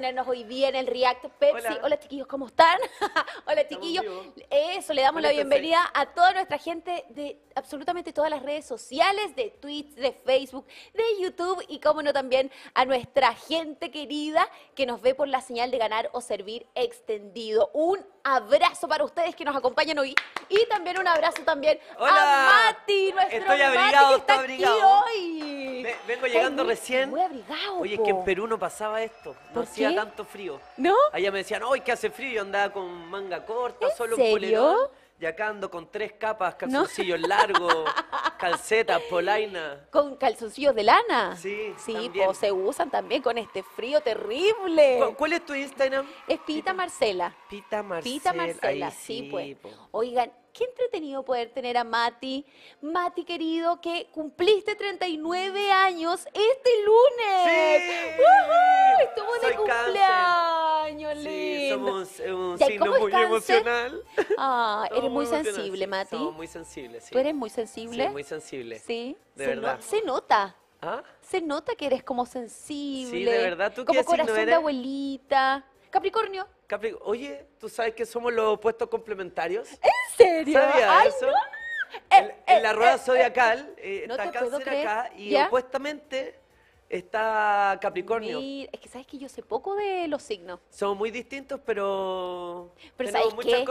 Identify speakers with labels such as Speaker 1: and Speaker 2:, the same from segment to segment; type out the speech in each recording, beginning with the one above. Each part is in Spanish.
Speaker 1: tenernos hoy BIEN el React Pepsi. Hola, chiquillos, ¿cómo están? Hola chiquillos. Eso, le damos la bienvenida a toda nuestra gente de absolutamente todas las redes sociales, de Twitch, de Facebook, de YouTube y cómo no también a nuestra gente querida que nos ve por la señal de ganar o servir extendido. Un abrazo para ustedes que nos acompañan hoy y también un abrazo también a Mati, nuestro estoy abrigado, Estoy abrigado.
Speaker 2: hoy. vengo llegando recién. Muy abrigado, Oye, es que en Perú no pasaba esto, no hacía tanto frío. ¿No? Allá me decían, "Hoy que hace frío", yo andaba con manga corta, solo un y acá con tres capas, calzoncillos largos, calcetas, polaina.
Speaker 1: ¿Con calzoncillos de lana? Sí. Sí, pues se usan también con este frío terrible. ¿Cuál es tu Instagram? Es Pita, Marcela. Pita Marcela. Pita Marcela, sí, pues. Oigan, qué entretenido poder tener a Mati. Mati, querido, que cumpliste 39 años este lunes. Sí.
Speaker 2: ¡Uh Estuvo de cumpleaños, lindo. Sí, somos un signo ah, muy emocional.
Speaker 1: Ah, eres muy, sensible, Mati. Somos muy
Speaker 2: sensibles, sí. ¿Tú eres muy
Speaker 1: sensible? Sí, muy
Speaker 2: sensible. Sí, de verdad. se nota. ¿Ah?
Speaker 1: Se nota que eres como sensible. Sí, de verdad. ¿Tú como corazón de abuelita. Capricornio.
Speaker 2: Oye, ¿tú sabes que somos los opuestos complementarios? ¿En serio? ¿Sabía eso? no. En, la rueda zodiacal eh, eh, está cáncer acá y opuestamente está Capricornio. y es que sabes que yo sé poco de los signos. Son muy distintos, pero, Pero muchas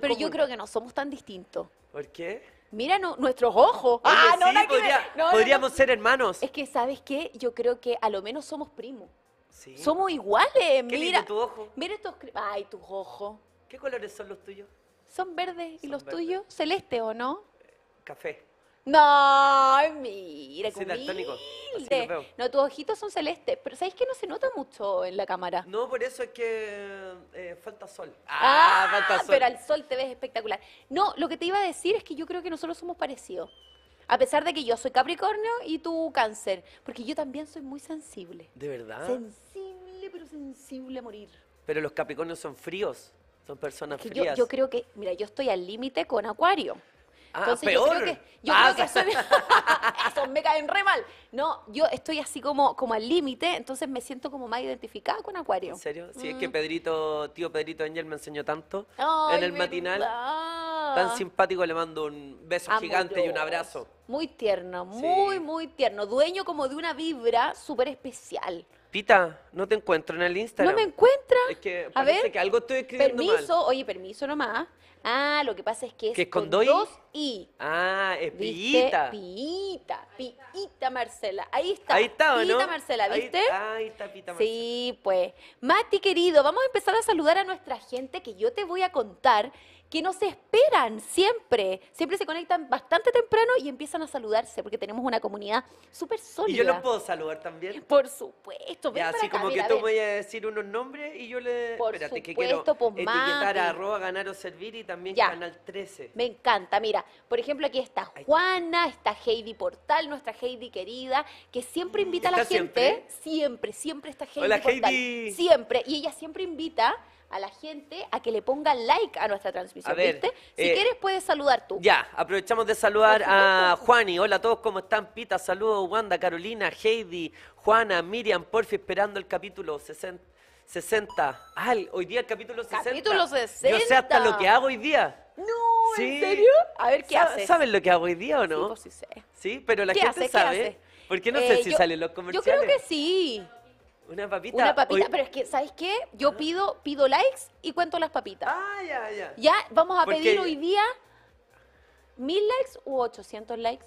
Speaker 2: Pero yo creo que
Speaker 1: no somos tan distintos. ¿Por qué? Mira nuestros ojos. ah, no, no. podríamos ser hermanos. Es que, ¿sabes qué? Yo creo que a lo menos somos primos. Somos iguales, Qué mira. tu Mira estos. Ay, tus ojos. ¿Qué colores son los tuyos? Son verdes. ¿Y los tuyos? ¿Celeste o no? Eh, café. No, mira, No, tus ojitos son celestes, pero ¿sabes que no se nota mucho en la cámara?
Speaker 2: No, por eso es que eh, falta sol. Ah, ah, falta sol. pero al
Speaker 1: sol te ves espectacular. No, lo que te iba a decir es que yo creo que nosotros somos parecidos. A pesar de que yo soy Capricornio y tú Cáncer, porque yo también soy muy sensible.
Speaker 2: ¿De verdad? Sensible,
Speaker 1: pero sensible a morir.
Speaker 2: Pero los Capricornios son fríos, son personas frías. Yo, yo
Speaker 1: creo que, mira, yo estoy al límite con Acuario.
Speaker 2: Ah, entonces, Yo creo que, yo ah, creo
Speaker 1: que me caen re mal. No, yo estoy así como, como al límite, entonces me siento como más identificada con Acuario. ¿En serio? Sí, es que mm.
Speaker 2: Pedrito, tío Pedrito Angel me enseñó tanto en el matinal. Tan simpático, le mando un beso gigante y un abrazo.
Speaker 1: Muy tierno, muy, muy tierno. Dueño como de una vibra súper especial.
Speaker 2: Pita, no te encuentro en el Instagram. No me
Speaker 1: encuentra. Es que a ver, que algo estoy escribiendo Permiso, oye, permiso nomás. Ah, lo que pasa es que es, con, dos i.
Speaker 2: Ah, es Pita.
Speaker 1: Pita, Pita Marcela. Ahí está. Ahí está, ¿no? Pita Marcela, ¿viste? Ahí, ahí, está Pita Marcela. Sí, pues. Mati querido, vamos a empezar a saludar a nuestra gente que yo te voy a contar que nos esperan siempre. Siempre se conectan bastante temprano y empiezan a saludarse porque tenemos una comunidad súper sólida. ¿Y yo los puedo
Speaker 2: saludar también? Por supuesto. Ya, así como que tú me voy a decir unos nombres y yo le... Por supuesto, que quiero pues, etiquetar a ganar o servir y también Canal 13.
Speaker 1: Me encanta. Mira, por ejemplo, aquí está Juana, está Heidi Portal, nuestra Heidi querida, que siempre mm, invita a la gente. Siempre, siempre, está Heidi Hola, Heidi. Siempre. Y ella siempre invita a la gente a que le ponga like a nuestra transmisión. ¿viste? Si eh, quieres, puedes saludar tú.
Speaker 2: Ya, aprovechamos de saludar a Juani. Hola a todos, ¿cómo están? Pita, saludos, Wanda, Carolina, Heidi, Juana, Miriam, porfi, esperando el capítulo 60. hoy día el capítulo 60. Capítulo 60. Yo sé hasta lo que hago hoy día. No, ¿en serio? A ver, ¿qué ¿Saben lo que hago hoy día o no? Sí, pues pero la gente sabe. Porque no eh, sé si salen los comerciales. Yo creo que sí. Una papita. Una papita, pero
Speaker 1: es que, ¿sabes qué? Yo pido, pido likes y cuento las papitas. Ah, ya, ya. Ya, vamos a pedir hoy día mil likes u 800 likes.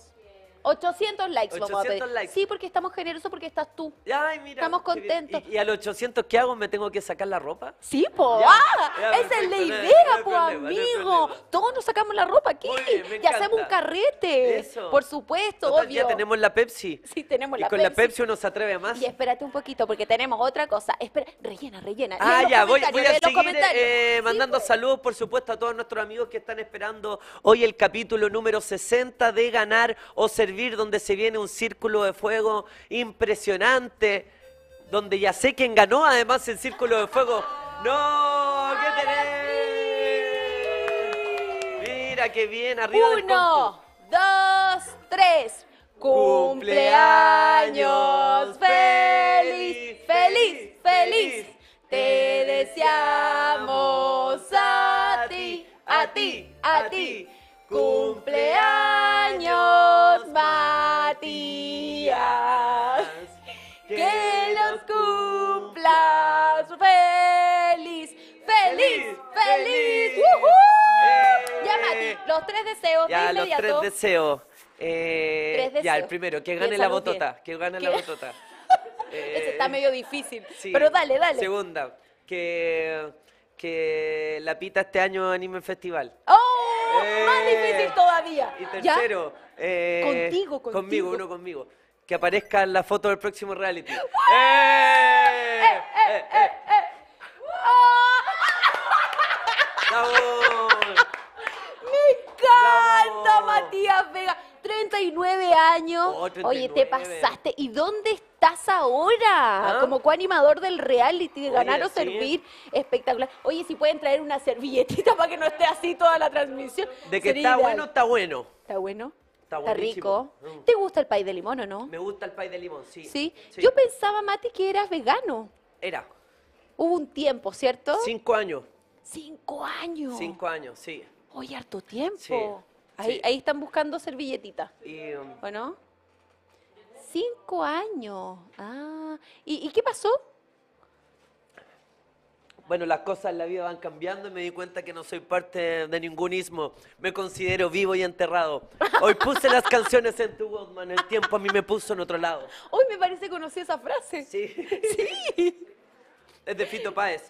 Speaker 1: 800 likes, vamos a Sí, porque estamos generosos porque estás tú. Ay, mira. Estamos contentos.
Speaker 2: ¿Y, a los 800 qué hago? ¿Me tengo que sacar la ropa? Sí, po. Ah, esa es la idea, amigo.
Speaker 1: Todos nos sacamos la ropa aquí ya y hacemos un carrete. Por supuesto, Total, obvio. tenemos
Speaker 2: la Pepsi. Sí,
Speaker 1: tenemos la Pepsi. Y con la Pepsi
Speaker 2: uno se atreve a más.
Speaker 1: Y espérate un poquito porque tenemos otra cosa. Espera, rellena, rellena. Ah, ya, voy, a seguir eh,
Speaker 2: mandando saludos, por supuesto, a todos nuestros amigos que están esperando hoy el capítulo número 60 de Ganar o Ser donde se viene un círculo de fuego impresionante, donde ya sé quién ganó además el círculo de fuego. ¡No! ¿Qué tenés? Mira qué bien, arriba Uno, dos,
Speaker 1: tres. Cumpleaños feliz, feliz, feliz. Te deseamos a ti, a ti, a ti. Cumpleaños, Matías. Que los cumplas feliz, feliz, feliz. ¡Uhú!
Speaker 2: Eh. Ya, Mati,
Speaker 1: los tres deseos. Ya, los tres
Speaker 2: deseos. Eh, ya, el primero, que gane la botota. Que gane la botota. Ese está eh,
Speaker 1: medio difícil.
Speaker 2: Pero dale, dale. Segunda, que, que la pita este año anime el festival.
Speaker 1: ¡Oh! Eh, Más difícil todavía. Y tercero,
Speaker 2: eh, contigo, Conmigo, uno conmigo. Que aparezca en la foto del próximo reality. ¡Eh! ¡Eh, eh, eh! eh, eh!
Speaker 1: me encanta, Matías Vega! 39 años. Oh, Oye, te pasaste. ¿Y dónde estás ahora? Ah. Como coanimador del reality, de ganar o servir. Espectacular. Oye, si pueden traer una servilletita para que no
Speaker 2: esté así toda la transmisión. De que está bueno, está bueno. Está bueno. Está, rico. Mm.
Speaker 1: ¿Te gusta el pay de limón o no? Me
Speaker 2: gusta el pay de limón, sí. ¿Sí?
Speaker 1: Yo pensaba, Mati, que eras vegano. Era. Hubo un tiempo, ¿cierto? Cinco
Speaker 2: años. Cinco años. Cinco años, sí.
Speaker 1: Oye, harto tiempo. ahí, están buscando servilletitas. Bueno. Cinco años. Ah, ¿y, qué pasó?
Speaker 2: bueno, las cosas en la vida van cambiando y me di cuenta que no soy parte de ningún Me considero vivo y enterrado. Hoy puse las canciones en tu Walkman, el tiempo a mí me puso en otro lado.
Speaker 1: Hoy me parece conocí esa frase. Sí. Sí.
Speaker 2: Es de Fito Páez.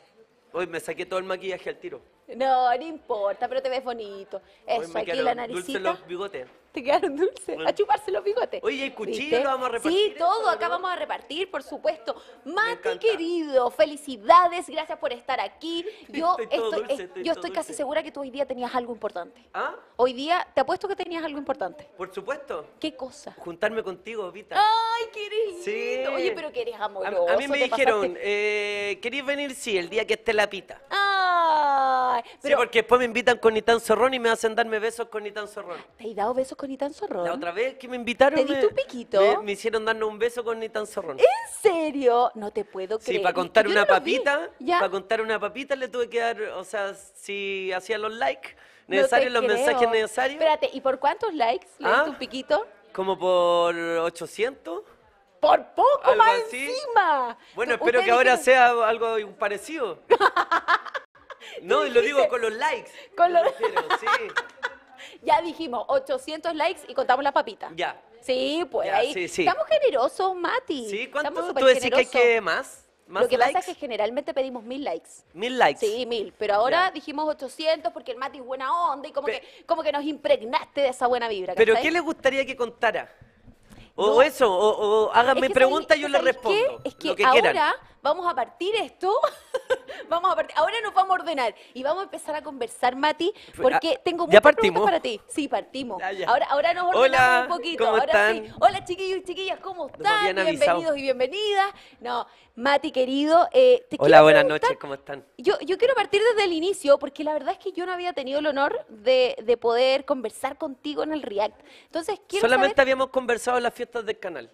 Speaker 2: Hoy me saqué todo el maquillaje al tiro.
Speaker 1: No, no importa, pero te ves bonito. Eso, aquí la naricita. Dulce los bigotes. Te quedaron dulces. A chuparse los bigotes. Oye, el cuchillo vamos a repartir. Sí, todo acá vamos a repartir, por supuesto. Mati, querido, felicidades, gracias por estar aquí. Yo estoy, yo estoy casi segura que tú hoy día tenías algo importante. ¿Ah? Hoy día, te apuesto que tenías algo importante.
Speaker 2: Por supuesto. ¿Qué cosa? Juntarme contigo, Vita.
Speaker 1: Ay, querido.
Speaker 2: Sí. Oye, pero que eres amoroso. A, mí me dijeron, eh, ¿querés venir? Sí, el día que esté la Pita.
Speaker 1: Ah, Sí, porque
Speaker 2: después me invitan con Itán Zorrón y me hacen darme besos con Itán Zorrón.
Speaker 1: ¿Te he dado besos con Itán Zorrón? La otra vez
Speaker 2: que me invitaron. ¿Te di piquito? Me, hicieron darnos un beso con Itán Zorrón. ¿En
Speaker 1: serio? No te puedo creer. Sí, para contar una
Speaker 2: papita. Para contar una papita le tuve que dar, o sea, si hacía los likes necesarios, los mensajes
Speaker 1: necesarios. Espérate, ¿y por cuántos likes le ah, tu piquito?
Speaker 2: Como por 800
Speaker 1: por poco más encima.
Speaker 2: Bueno, espero que ahora sea algo parecido. No, lo digo con los likes.
Speaker 1: Con Ya dijimos, 800 likes y contamos la papita. Ya. Sí, pues ahí. Estamos generosos, Mati. Sí, ¿cuánto tú decís que hay que
Speaker 2: más? Lo que pasa es que
Speaker 1: generalmente pedimos mil likes. Mil likes. Sí, mil. Pero ahora dijimos 800 porque el Mati es buena onda y como, que, como que nos impregnaste de esa buena vibra. ¿Pero qué le
Speaker 2: gustaría que contara? O eso, o, hágame mi pregunta y yo le respondo. Es que lo que
Speaker 1: vamos a partir esto, vamos a partir, ahora nos vamos a ordenar y vamos a empezar a conversar, Mati, porque ah, tengo muchas preguntas para ti. Sí, partimos. Ah, ahora, ahora nos ordenamos un poquito. Hola chiquillos y chiquillas, ¿cómo están? Bienvenidos y bienvenidas. No, Mati querido, eh, te Hola, buenas noches, ¿cómo están? Yo, yo quiero partir desde el inicio, porque la verdad es que yo no había tenido el honor de, poder conversar contigo en el React. Entonces quiero. Solamente
Speaker 2: habíamos conversado en las fiestas del canal.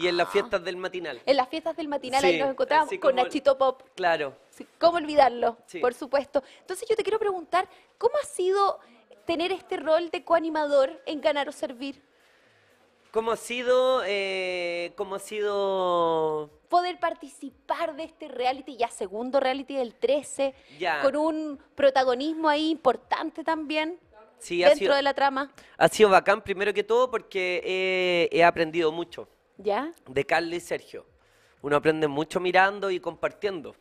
Speaker 1: Y en las fiestas
Speaker 2: del matinal. En
Speaker 1: las fiestas del matinal ahí nos encontramos con Nachito
Speaker 2: Pop. Claro.
Speaker 1: ¿Cómo olvidarlo? Por supuesto. Entonces yo te quiero preguntar, ¿cómo ha sido tener este rol de coanimador en Ganar o Servir?
Speaker 2: ¿Cómo ha sido? Eh, ¿Cómo ha sido?
Speaker 1: Poder participar de este reality, ya segundo reality del 13, ya. con un protagonismo ahí importante también
Speaker 2: dentro de la trama? Ha sido bacán, primero que todo, porque eh, he, aprendido mucho. ¿Ya? De Carla y Sergio. Uno aprende mucho mirando y compartiendo.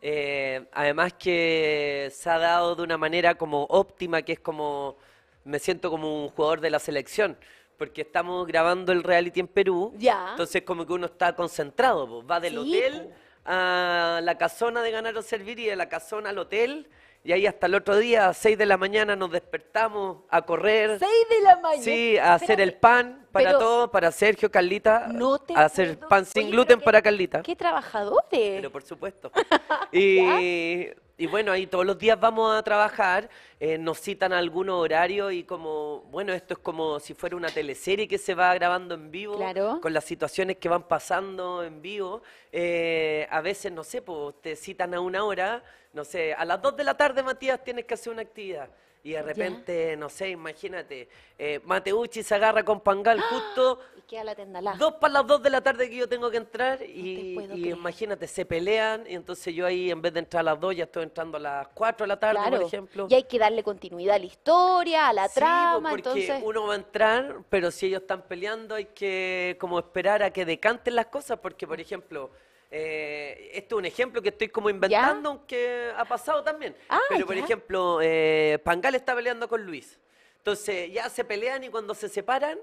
Speaker 2: Eh, además que se ha dado de una manera como óptima, que es como, me siento como un jugador de la selección porque estamos grabando el reality en Perú. Ya. Entonces como que uno está concentrado, va del hotel a la casona de ganar o servir y de la casona al hotel y ahí hasta el otro día, a 6 de la mañana, nos despertamos a correr. 6 de la mañana. Sí, a hacer el pan para todos, para Sergio, Carlita. No a hacer pan sin gluten para Carlita.
Speaker 1: ¡Qué trabajadores!
Speaker 2: Pero por supuesto. Y, bueno, ahí todos los días vamos a trabajar, eh, nos citan algunos horarios y como, bueno, esto es como si fuera una teleserie que se va grabando en vivo, Claro. con las situaciones que van pasando en vivo. Eh, a veces, no sé, pues te citan a una hora no sé, a las 2 de la tarde, Matías, tienes que hacer una actividad. Y de repente, no sé, imagínate, eh, Mateucci se agarra con Pangal ¡Ah! justo.
Speaker 1: Y queda la Dos
Speaker 2: para las dos de la tarde que yo tengo que entrar. y, imagínate, se pelean. Y entonces yo ahí, en vez de entrar a las dos, ya estoy entrando a las cuatro de la tarde, por ejemplo.
Speaker 1: Y hay que darle continuidad a la historia, a la sí, pues, trama. Porque
Speaker 2: uno va a entrar, pero si ellos están peleando, hay que como esperar a que decanten las cosas. Porque, por ejemplo eh, esto es un ejemplo que estoy como inventando, aunque ha pasado también. Ah, Pero, por ejemplo, eh, Pangal está peleando con Luis. Entonces, ya se pelean y cuando se separan,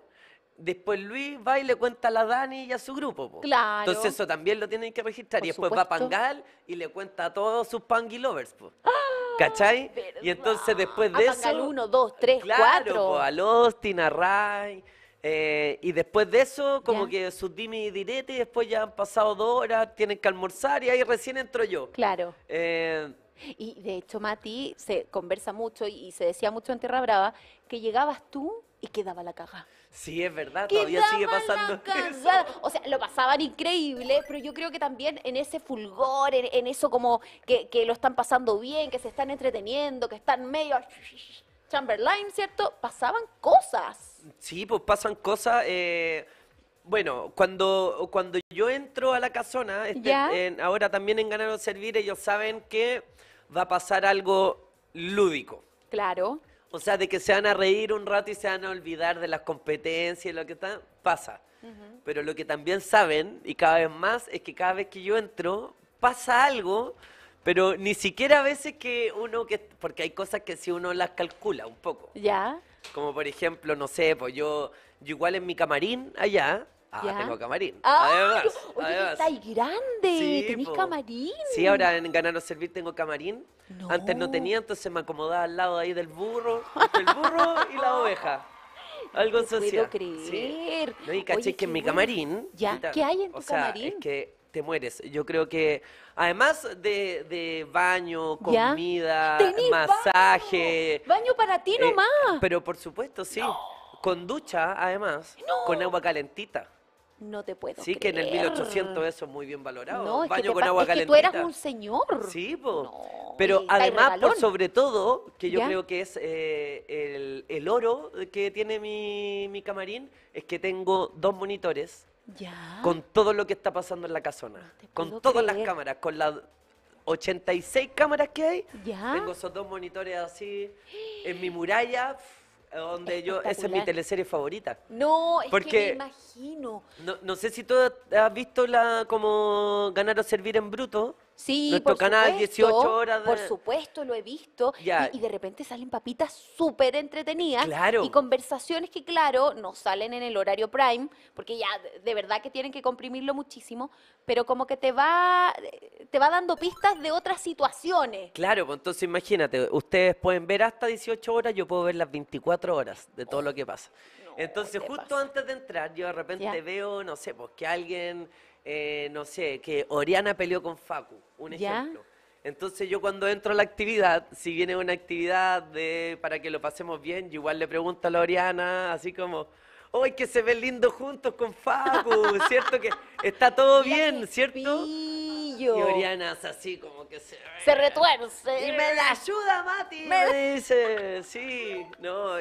Speaker 2: después Luis va y le cuenta a la Dani y a su grupo. Entonces, eso también lo tienen que registrar. y después va Pangal y le cuenta a todos sus Pangy lovers. Ah, ¿Cachai? Y entonces, después de eso. Pangal 1,
Speaker 1: 2, 3, 4. Claro,
Speaker 2: a Lostin, a eh, y después de eso, como que sus dimi y direte, y después ya han pasado dos horas, tienen que almorzar y ahí recién entro yo. Claro. Eh,
Speaker 1: y de hecho, Mati, se conversa mucho y, se decía mucho en Tierra Brava que llegabas tú y quedaba la caja.
Speaker 2: Sí, es verdad, todavía sigue pasando.
Speaker 1: O sea, lo pasaban increíble, pero yo creo que también en ese fulgor, en, eso como que, que lo están pasando bien, que se están entreteniendo, que están medio Chamberlain, ¿cierto? Pasaban cosas.
Speaker 2: Sí, pues pasan cosas. Eh, bueno, cuando, cuando yo entro a la casona, este, ahora también en Ganar o Servir, ellos saben que va a pasar algo lúdico. Claro. O sea, de que se van a reír un rato y se van a olvidar de las competencias y lo que está, pasa. Pero lo que también saben, y cada vez más, es que cada vez que yo entro, pasa algo pero ni siquiera a veces que uno que. Porque hay cosas que si uno las calcula un poco. Ya. Como por ejemplo, no sé, pues yo, igual en mi camarín allá. Ah, ¿Ya? tengo camarín. Ah, además, oye,
Speaker 1: grande, sí, camarín. Sí, ahora
Speaker 2: en Ganar o Servir tengo camarín. Antes no tenía, entonces me acomodaba al lado ahí del burro, el burro y la oveja. Algo no Puedo
Speaker 1: No, y caché que en mi
Speaker 2: camarín. ¿Ya? ¿Qué hay en tu o sea, Es que te mueres. Yo creo que además de, baño, comida, masaje.
Speaker 1: Baño? para ti eh, nomás.
Speaker 2: pero por supuesto, sí. Con ducha, además, con agua calentita.
Speaker 1: No te puedo. Sí, que en el 1800
Speaker 2: eso es muy bien valorado. Baño con agua calentita. tú eras un señor. Sí, pero además, por sobre todo, que yo creo que es eh, el, oro que tiene mi, mi camarín, es que tengo dos monitores con todo lo que está pasando en la casona. con todas las cámaras, con las 86 cámaras que hay. Ya. Tengo esos dos monitores así en mi muralla donde yo, esa es mi teleserie favorita.
Speaker 1: No, es Porque, que me imagino.
Speaker 2: No, no, sé si tú has visto la como Ganar o Servir en Bruto. Sí, por canal, supuesto, 18 horas. De... Por
Speaker 1: supuesto, lo he visto. Y, de repente salen papitas súper entretenidas. Claro. Y conversaciones que, claro, no salen en el horario prime, porque ya de verdad que tienen que comprimirlo muchísimo, pero como que te va, te va dando pistas de otras situaciones.
Speaker 2: Claro, pues entonces imagínate, ustedes pueden ver hasta 18 horas, yo puedo ver las 24 horas de todo lo oh, que pasa. entonces, justo antes de entrar, yo de repente veo, no sé, pues que alguien eh, no sé, que Oriana peleó con Facu, un ejemplo. Entonces yo cuando entro a la actividad, si viene una actividad de, para que lo pasemos bien, igual le pregunto a la Oriana, así como, ¡ay, que se ven lindos juntos con Facu! ¿Cierto que está todo bien, cierto? Y Oriana es así como que se... retuerce. Y me la ayuda, Mati. Me, dice, sí, no.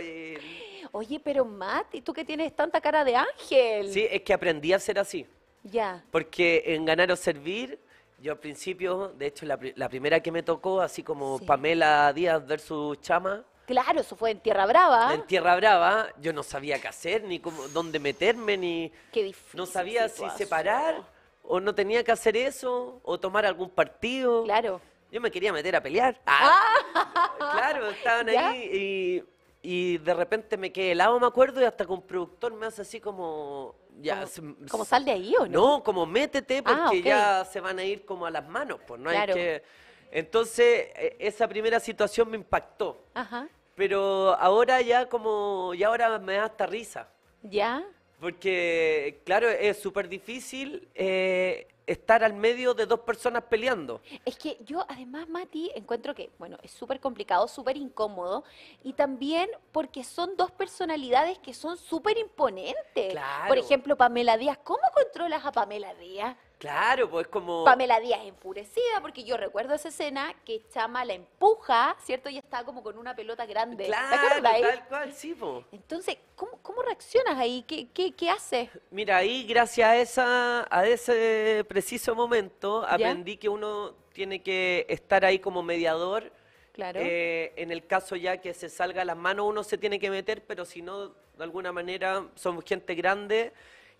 Speaker 1: Oye, pero Mati, tú que tienes tanta cara de ángel. Sí,
Speaker 2: es que aprendí a ser así. Ya. Porque en ganar o servir, yo al principio, de hecho, la, primera que me tocó, así como Pamela Díaz versus Chama.
Speaker 1: Claro, eso fue en Tierra Brava.
Speaker 2: En Tierra Brava, yo no sabía qué hacer, ni cómo, dónde meterme, ni. Qué No sabía si separar, o no tenía que hacer eso, o tomar algún partido. Claro. Yo me quería meter a pelear. Ah. Ah. Claro, estaban ahí y, y de repente me quedé helado, me acuerdo, y hasta con productor me hace así como ya... Como, sal de ahí o no? No, como métete ah, porque ya se van a ir como a las manos, pues no que... Entonces, e, esa primera situación me impactó. Ajá. Pero ahora ya como, ya ahora me da hasta risa. ¿Ya? Porque, claro, es súper difícil eh, estar al medio de dos personas peleando.
Speaker 1: Es que yo además, Mati, encuentro que, bueno, es súper complicado, súper incómodo, y también porque son dos personalidades que son súper imponentes. Por ejemplo, Pamela Díaz, ¿cómo controlas a Pamela Díaz?
Speaker 2: Claro, pues como... Pamela
Speaker 1: Díaz enfurecida, porque yo recuerdo esa escena que Chama la empuja, ¿cierto? Y está como con una pelota grande. Claro, tal
Speaker 2: cual, sí, po.
Speaker 1: Entonces, ¿cómo, reaccionas ahí? ¿Qué,
Speaker 2: qué, haces? Mira, ahí gracias a, esa, a ese preciso momento aprendí que uno tiene que estar ahí como mediador. Claro. Eh, en el caso ya que se salga las manos, uno se tiene que meter, pero si no, de alguna manera, somos gente grande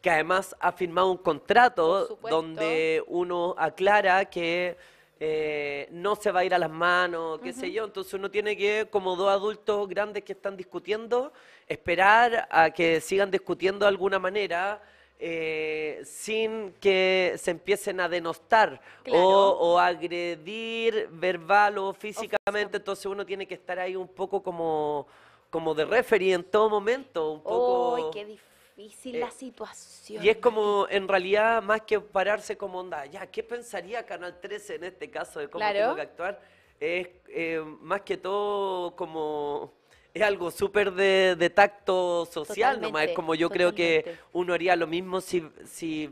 Speaker 2: que además ha firmado un contrato donde uno aclara que eh, no se va a ir a las manos, qué sé yo. Entonces uno tiene que, como dos adultos grandes que están discutiendo, esperar a que sigan discutiendo de alguna manera. Eh, sin que se empiecen a denostar o, agredir verbal o físicamente, entonces uno tiene que estar ahí un poco como, de referee en todo momento, un poco... qué
Speaker 1: difícil eh, la situación. Y es
Speaker 2: como, en realidad, más que pararse como onda, ya, ¿qué pensaría Canal 13 en este caso de cómo tengo que actuar? Es eh, más que todo como es algo súper de, tacto social nomás. Es como yo creo que uno haría lo mismo si, si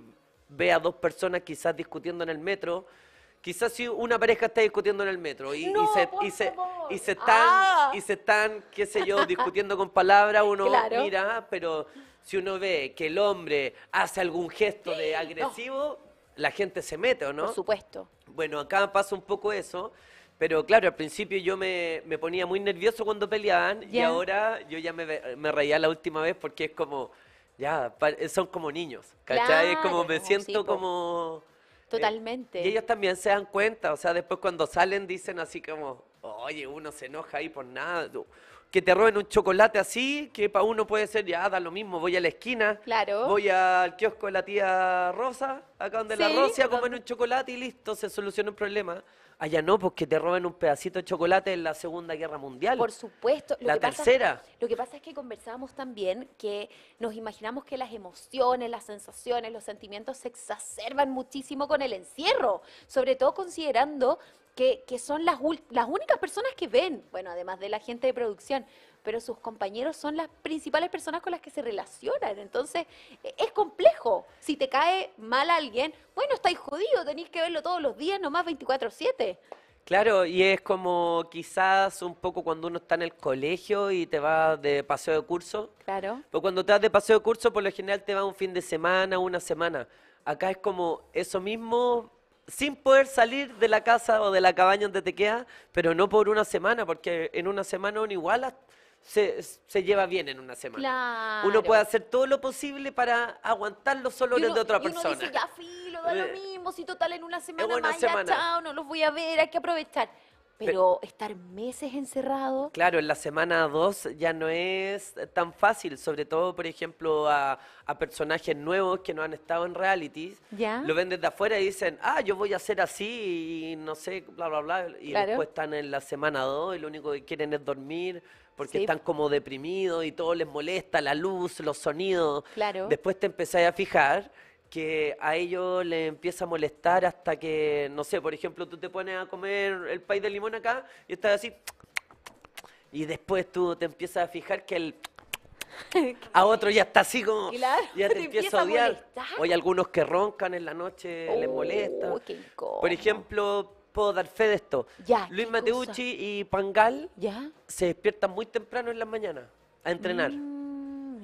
Speaker 2: ve a dos personas quizás discutiendo en el metro. Quizás si una pareja está discutiendo en el metro y, se, y, ah. y se, están, qué sé yo, discutiendo con palabras, uno mira, pero si uno ve que el hombre hace algún gesto de agresivo, la gente se mete, ¿o no? Por supuesto. Bueno, acá pasa un poco eso. Pero claro, al principio yo me, ponía muy nervioso cuando peleaban y ahora yo ya me, reía la última vez porque es como, ya, son como niños, ¿cachai? es como me siento como... Eh,
Speaker 1: Totalmente. y ellos
Speaker 2: también se dan cuenta, o sea, después cuando salen dicen así como, oye, uno se enoja ahí por nada que te roben un chocolate así, que para uno puede ser, ya, da lo mismo, voy a la esquina,
Speaker 1: claro. voy
Speaker 2: al kiosco de la tía Rosa, acá donde la Rosa, a un chocolate y listo, se soluciona un problema. Allá no, porque pues, te roben un pedacito de chocolate en la Segunda Guerra Mundial. Por supuesto. la tercera.
Speaker 1: lo que pasa es que conversábamos también que nos imaginamos que las emociones, las sensaciones, los sentimientos se exacerban muchísimo con el encierro, sobre todo considerando que, son las, las únicas personas que ven, bueno, además de la gente de producción, pero sus compañeros son las principales personas con las que se relacionan. Entonces, e, es complejo. Si te cae mal alguien, bueno, estáis jodido, tenéis que verlo todos los días, nomás 24/7.
Speaker 2: Claro, y es como quizás un poco cuando uno está en el colegio y te va de paseo de curso. Claro. Pues cuando te vas de paseo de curso, por lo general te vas un fin de semana, una semana. Acá es como eso mismo, sin poder salir de la casa o de la cabaña donde te quedas, pero no por una semana, porque en una semana uno igual se, se lleva bien en una semana. Uno puede hacer todo lo posible para aguantar los olores de otra y uno persona. Dice, ya
Speaker 1: filo, da lo eh, mismo, si total en una semana más, semana. Ya, chao, no los voy a ver, hay que aprovechar.
Speaker 2: Pero estar
Speaker 1: meses encerrado.
Speaker 2: Claro, en la semana 2 ya no es tan fácil, sobre todo, por ejemplo, a, personajes nuevos que no han estado en realities. ¿Ya? Lo ven desde afuera y dicen, ah, yo voy a hacer así y no sé, bla, bla, bla. Y después están en la semana 2 y lo único que quieren es dormir porque están como deprimidos y todo les molesta, la luz, los sonidos. Claro. Después te empezáis a fijar que a ellos les empieza a molestar hasta que, no sé, por ejemplo, tú te pones a comer el pay de limón acá y estás así. Y después tú te empiezas a fijar que el a otro ya está así como ya te, empieza a odiar. Hoy algunos que roncan en la noche les oh, molesta. Por ejemplo, puedo dar fe de esto. Luis Mateucci y Pangal se despiertan muy temprano en la mañana a entrenar. Mm.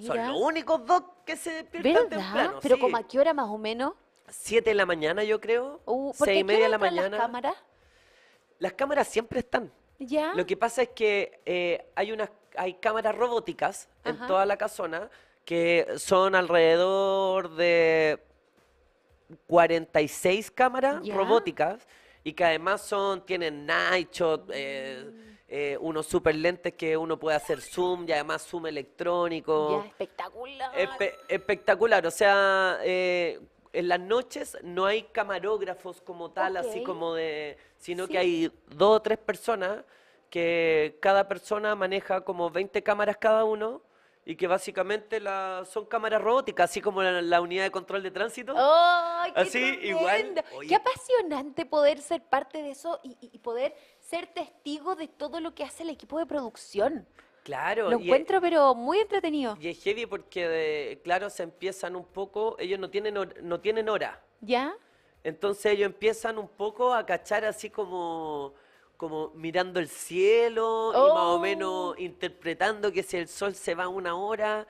Speaker 1: Son los únicos
Speaker 2: dos que se despiertan temprano. ¿Pero a
Speaker 1: qué hora más o menos?
Speaker 2: Siete de la mañana, yo creo. Uh, seis y media de la mañana. las cámaras? Las cámaras siempre están. ¿Ya? Lo que pasa es que eh, hay, unas, hay cámaras robóticas en toda la casona que son alrededor de 46 cámaras robóticas y que además son, tienen night eh, shot, eh, unos super lentes que uno puede hacer zoom y además zoom electrónico. espectacular. espectacular, o sea, eh, en las noches no hay camarógrafos como tal, así como de, sino que hay dos o tres personas que cada persona maneja como 20 cámaras cada uno y que básicamente son cámaras robóticas, así como la, unidad de control de tránsito. ¡Oh, así, igual. Qué
Speaker 1: apasionante poder ser parte de eso y poder ser testigo de todo lo que hace el equipo de producción.
Speaker 2: Claro. Lo encuentro,
Speaker 1: pero muy entretenido.
Speaker 2: Y es heavy porque, eh, claro, se empiezan un poco, ellos no tienen, no tienen hora. ¿Ya? Entonces ellos empiezan un poco a cachar así como, como mirando el cielo y más o menos oh. interpretando que si el sol se va una hora,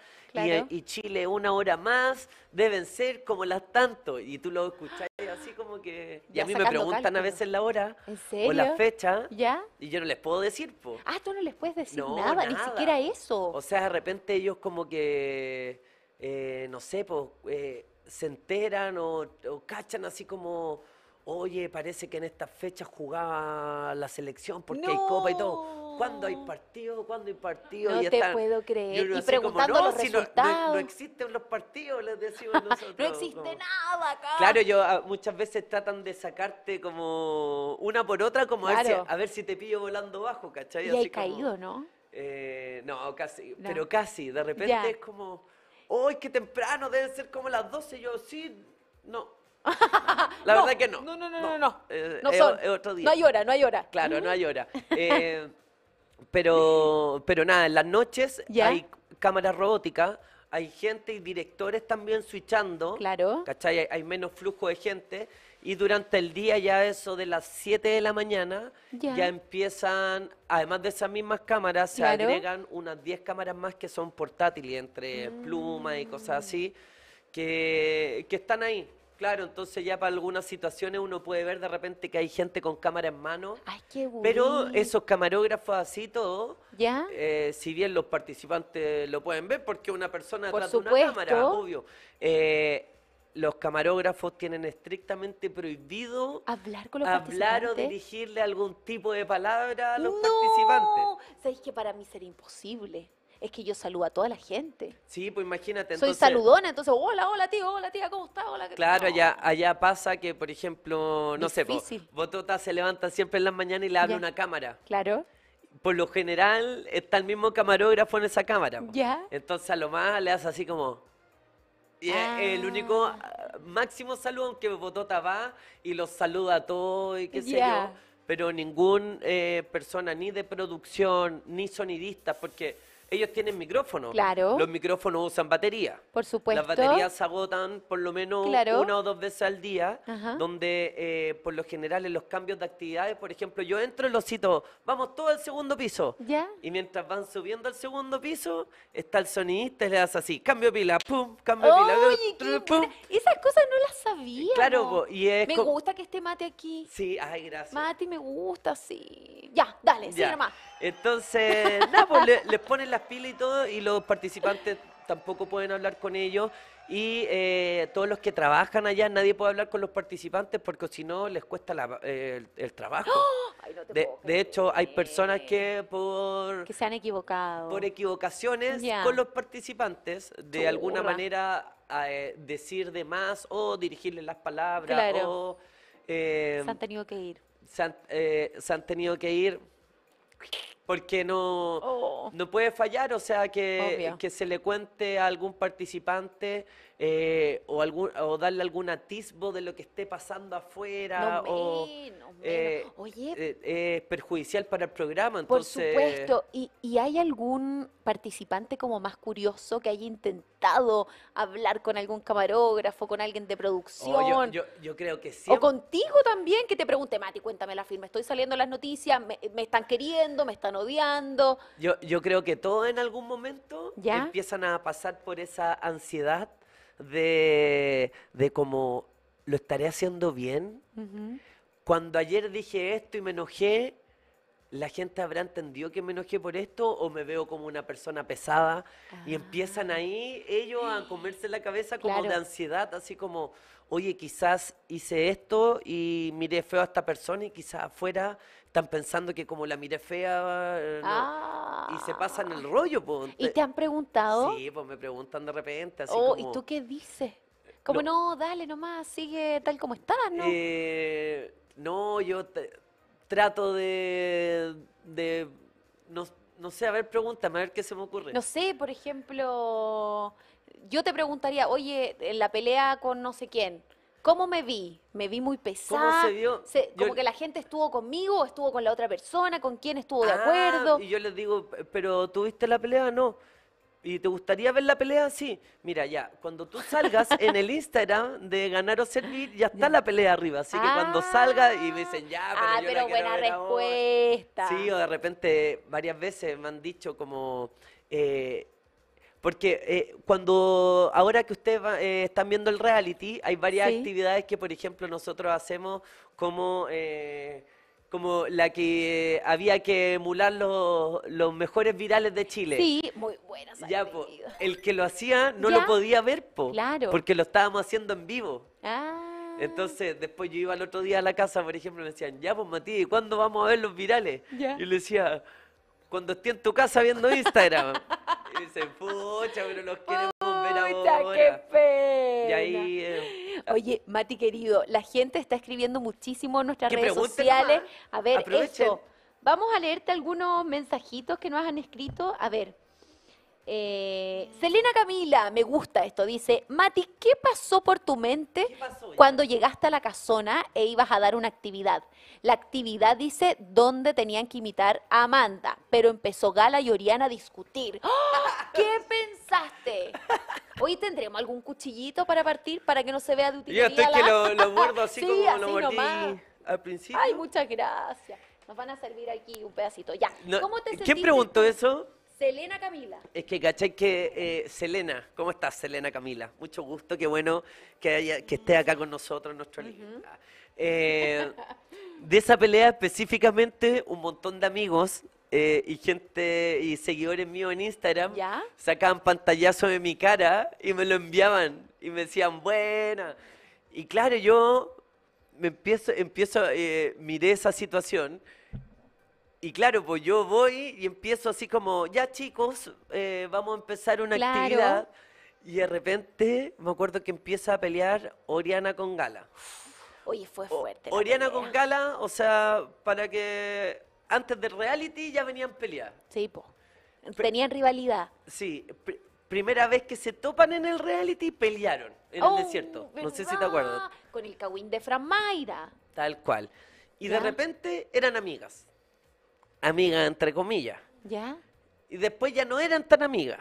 Speaker 2: y, Chile una hora más, deben ser como las tanto. Y tú lo escuchás así como que... Y a mí me preguntan a veces la hora o la fecha. ¿Ya? Y yo no les puedo decir.
Speaker 1: Ah, tú no les puedes decir nada, ni siquiera
Speaker 2: eso. O sea, de repente ellos como que, eh, no sé, pues, se enteran o, cachan así como oye, parece que en esta fecha jugaba la selección porque hay copa y todo. ¿Cuándo hay partido? cuando hay partido? No te puedo creer. Y, preguntando no, los resultados. No, existen los partidos, les decimos nosotros. no existe nada acá. Claro, yo ah, muchas veces tratan de sacarte como una por otra, como a, ver si, te pillo volando bajo, ¿cachai? Y hay caído, ¿no? Eh, no, casi, pero casi. De repente es como, hoy qué temprano! Deben ser como las 12. Yo, sí, no. La verdad que no. No, no, no, no, no. No, no eh, hay hora, no hay hora. Claro, no hay hora. Eh, pero, pero nada, en las noches hay cámaras robóticas, hay gente y directores también switchando. Claro. Hay, menos flujo de gente. Y durante el día, ya eso de las 7 de la mañana, ya, empiezan, además de esas mismas cámaras, se agregan unas 10 cámaras más que son portátiles, entre mm. plumas y cosas así, que, que están ahí. Claro, entonces ya para algunas situaciones uno puede ver de repente que hay gente con cámara en mano. Ay, qué bueno. Pero esos camarógrafos así todo, eh, si bien los participantes lo pueden ver, porque una persona detrás de una cámara, obvio. Eh, los camarógrafos tienen estrictamente prohibido hablar, con hablar o dirigirle algún tipo de palabra a los no. participantes. ¿Sabéis que para
Speaker 1: mí sería imposible? es que yo saludo a toda la gente.
Speaker 2: Sí, pues imagínate. Soy saludona,
Speaker 1: entonces, hola, hola tío, hola tía, ¿cómo estás? Hola, claro,
Speaker 2: allá, pasa que, por ejemplo, no sé, Botota se levanta siempre en las mañanas y le abre una cámara. Claro por lo general está el mismo camarógrafo en esa cámara. ¿Ya? Entonces a lo más le hace así como... Y es el ah. único ah, máximo saludo, que Botota va y los saluda a todos y qué sé yo. Pero ningún eh, persona, ni de producción, ni sonidista, porque ellos tienen micrófonos. Claro. Los micrófonos usan batería.
Speaker 1: Por supuesto. Las baterías
Speaker 2: se agotan por lo menos una o dos veces al día, donde eh, por lo general en los cambios de actividades, por ejemplo, yo entro y los cito, vamos todo al segundo piso. Ya. Y mientras van subiendo al segundo piso, está el sonidista y le das así, cambio pila, pum, cambio pila, pum,
Speaker 1: Esas cosas no las sabía. Claro, y es Me gusta que esté mate aquí.
Speaker 2: Sí, ay, gracias.
Speaker 1: Mate me gusta, sí. Ya, dale, sí, nomás.
Speaker 2: Entonces, nada, pues, les ponen la las y todo, y los participantes tampoco pueden hablar con ellos. Y eh, todos los que trabajan allá, nadie puede hablar con los participantes porque si no les cuesta eh, el, trabajo. ¡Oh! de, hecho, hay personas que por... Que se han equivocado. Por equivocaciones con los participantes, de alguna manera eh, decir de más o dirigirles las palabras. O, se han tenido que ir. Se han, se han tenido que ir porque no, oh. no puede fallar, o sea, que, que se le cuente a algún participante eh, o, darle algún atisbo de lo que esté pasando afuera. o, eh, eh, es perjudicial para el programa. Por supuesto.
Speaker 1: ¿Y, hay algún participante como más curioso que haya intentado hablar con algún camarógrafo, con alguien de oh, producción?
Speaker 2: yo, creo que sí. O
Speaker 1: contigo también, que te pregunte, Mati, cuéntame la firma. Estoy saliendo las noticias, me, están queriendo, me están odiando.
Speaker 2: Yo, yo creo que todos en algún momento empiezan a pasar por esa ansiedad de, de como, ¿lo estaré haciendo bien? Cuando ayer dije esto y me enojé, ¿la gente habrá entendido que me enojé por esto o me veo como una persona pesada? Y empiezan ahí ellos a ah. comerse la cabeza como de ansiedad, así como, oye, quizás hice esto y miré feo a esta persona y quizás fuera están pensando que como la mire fea eh, y se ah. pasan el rollo. ¿Y te
Speaker 1: han preguntado?
Speaker 2: Sí, pues me preguntan de repente. Oh, ¿Y tú
Speaker 1: qué dices? Como no, dale nomás, sigue tal como estás, ¿no?
Speaker 2: Eh, no, yo trato de, no, no sé, a ver, pregúntame, a ver qué se me ocurre. No
Speaker 1: sé, por ejemplo, yo te preguntaría, oye, en la pelea con no sé quién, ¿Cómo me vi? ¿Me vi muy pesada? ¿Cómo se dio? ¿Como que la gente estuvo conmigo o estuvo con la otra persona? ¿Con quién estuvo de ah, acuerdo?
Speaker 2: Y yo les digo, ¿pero tuviste la pelea? No. ¿Y te gustaría ver la pelea? Sí. Mira, ya, cuando tú salgas en el Instagram de Ganar o Servir, ya está la pelea arriba. Así que cuando ah. salga y me dicen, ya, pero. Ah, pero buena
Speaker 1: respuesta. Sí, o
Speaker 2: de repente varias veces me han dicho como. Eh, porque eh, cuando, ahora que ustedes eh, están viendo el reality, hay varias actividades que, por ejemplo, nosotros hacemos como, eh, como la que había que emular los, los mejores virales de Chile. Sí, muy buenas. el que lo hacía no lo podía ver, po, claro. porque lo estábamos haciendo en vivo. Ah. Entonces, después yo iba al otro día a la casa, por ejemplo, y me decían, ya, pues Matías, ¿cuándo vamos a ver los virales? Y le decía, cuando esté en tu casa viendo Instagram. y dice, pucha, pero los queremos ver ahora. qué
Speaker 1: pena. Eh, Oye, Mati querido, la gente está escribiendo muchísimo en nuestras redes sociales. A ver, Aprovechen. Vamos a leerte algunos mensajitos que nos han escrito. A ver, eh, Selena Camila, me gusta esto, dice, Mati, ¿qué pasó por tu mente cuando llegaste a la casona e ibas a dar una actividad? La actividad dice ¿dónde tenían que imitar a Amanda, pero empezó Gala y Oriana a discutir. ¡Ah! ¿Qué pensaste? Hoy tendremos algún cuchillito para partir para que no se vea de utilidad. Yo estoy que lo, muerdo así como lo mordí
Speaker 2: al principio. Ay,
Speaker 1: muchas gracias. Nos van a servir aquí un pedacito. Ya. ¿Cómo te ¿Quién preguntó eso? Selena Camila.
Speaker 2: Es que, ¿cachai? Que eh, Selena, ¿cómo estás, Selena Camila? Mucho gusto, qué bueno que, haya, esté acá con nosotros nuestro ah, eh, de esa pelea específicamente, un montón de amigos eh, y gente y seguidores míos en Instagram sacaban pantallazos de mi cara y me lo enviaban y me decían, buena. Y claro, yo me empiezo, empiezo miré esa situación y claro, pues yo voy y empiezo así como, ya chicos, eh, vamos a empezar una actividad. Y de repente me acuerdo que empieza a pelear Oriana con Gala. Oye, fue fuerte. Oriana con Gala, o sea, para que antes del reality ya venían pelear. Sí, pues,
Speaker 1: Tenían rivalidad.
Speaker 2: Sí, primera vez que se topan en el reality pelearon en el oh, desierto. No sé si te acuerdas.
Speaker 1: Con el Kawin de Fran Mayra.
Speaker 2: Tal cual. Y de repente eran amigas amiga entre comillas. ¿Ya? Y después ya no eran tan amigas.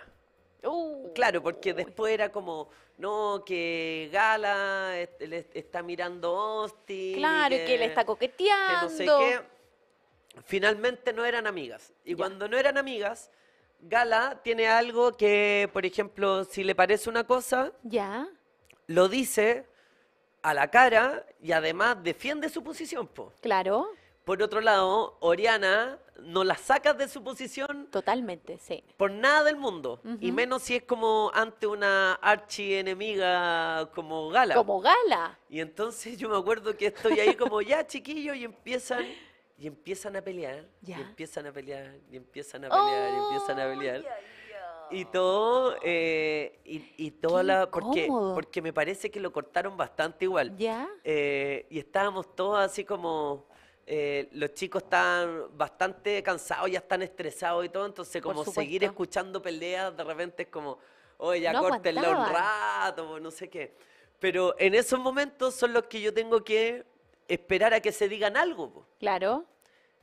Speaker 2: Uh, claro, porque después era como, no, que Gala le está mirando osti Claro, que, le está coqueteando. Que no sé qué. Finalmente no eran amigas. Y cuando no eran amigas, Gala tiene algo que, por ejemplo, si le parece una cosa, ya lo dice a la cara y además defiende su posición. Po. Claro. Por otro lado, Oriana no la sacas de su posición. Totalmente, sí. Por nada del mundo. Y menos si es como ante una archienemiga como Gala. Como Gala. Y entonces yo me acuerdo que estoy ahí como ya, chiquillo, y empiezan. Y empiezan a pelear, y empiezan a pelear, y empiezan a pelear, y empiezan a pelear. Y todo, eh, y, toda la. Porque, porque me parece que lo cortaron bastante igual. ¿Ya? Eh, y estábamos todos así como eh, los chicos están bastante cansados, ya están estresados y todo, entonces como seguir escuchando peleas de repente es como, oye, ya no un rato, no sé qué. Pero en esos momentos son los que yo tengo que esperar a que se digan algo. Claro.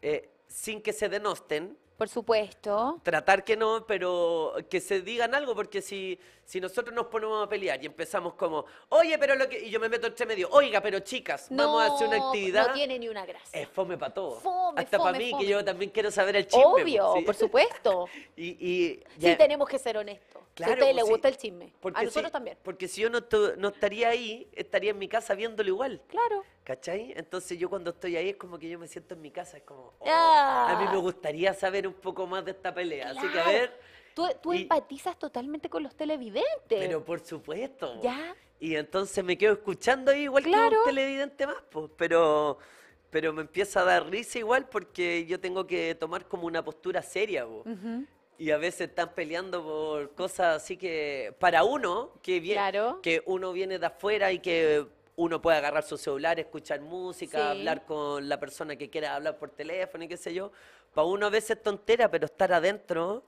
Speaker 2: Eh, sin que se denosten.
Speaker 1: Por supuesto.
Speaker 2: Tratar que no, pero que se digan algo, porque si, si nosotros nos ponemos a pelear y empezamos como, oye, pero lo que. Y yo me meto entre medio, oiga, pero chicas, vamos a hacer una actividad. No tiene ni una gracia. Es fome para todo. Fome, Hasta para mí, que yo también quiero saber el chisme. Obvio, por supuesto. y, sí,
Speaker 1: tenemos que ser honestos. Claro, a usted le gusta el chisme. A nosotros también.
Speaker 2: Porque si yo no, estaría ahí, estaría en mi casa viéndolo igual. Claro. ¿Cachai? Entonces yo cuando estoy ahí es como que yo me siento en mi casa, es como, oh, ah. a mí me gustaría saber un poco más de esta pelea. Así que a ver.
Speaker 1: Tú, empatizas totalmente con los televidentes. Pero
Speaker 2: por supuesto. Ya. Y entonces me quedo escuchando igual que un televidente más, pues. Pero, pero me empieza a dar risa igual porque yo tengo que tomar como una postura seria, Y a veces están peleando por cosas así que para uno, que, viene, que uno viene de afuera y que uno puede agarrar su celular, escuchar música, hablar con la persona que quiera hablar por teléfono y qué sé yo. Para uno a veces es tontera, pero estar adentro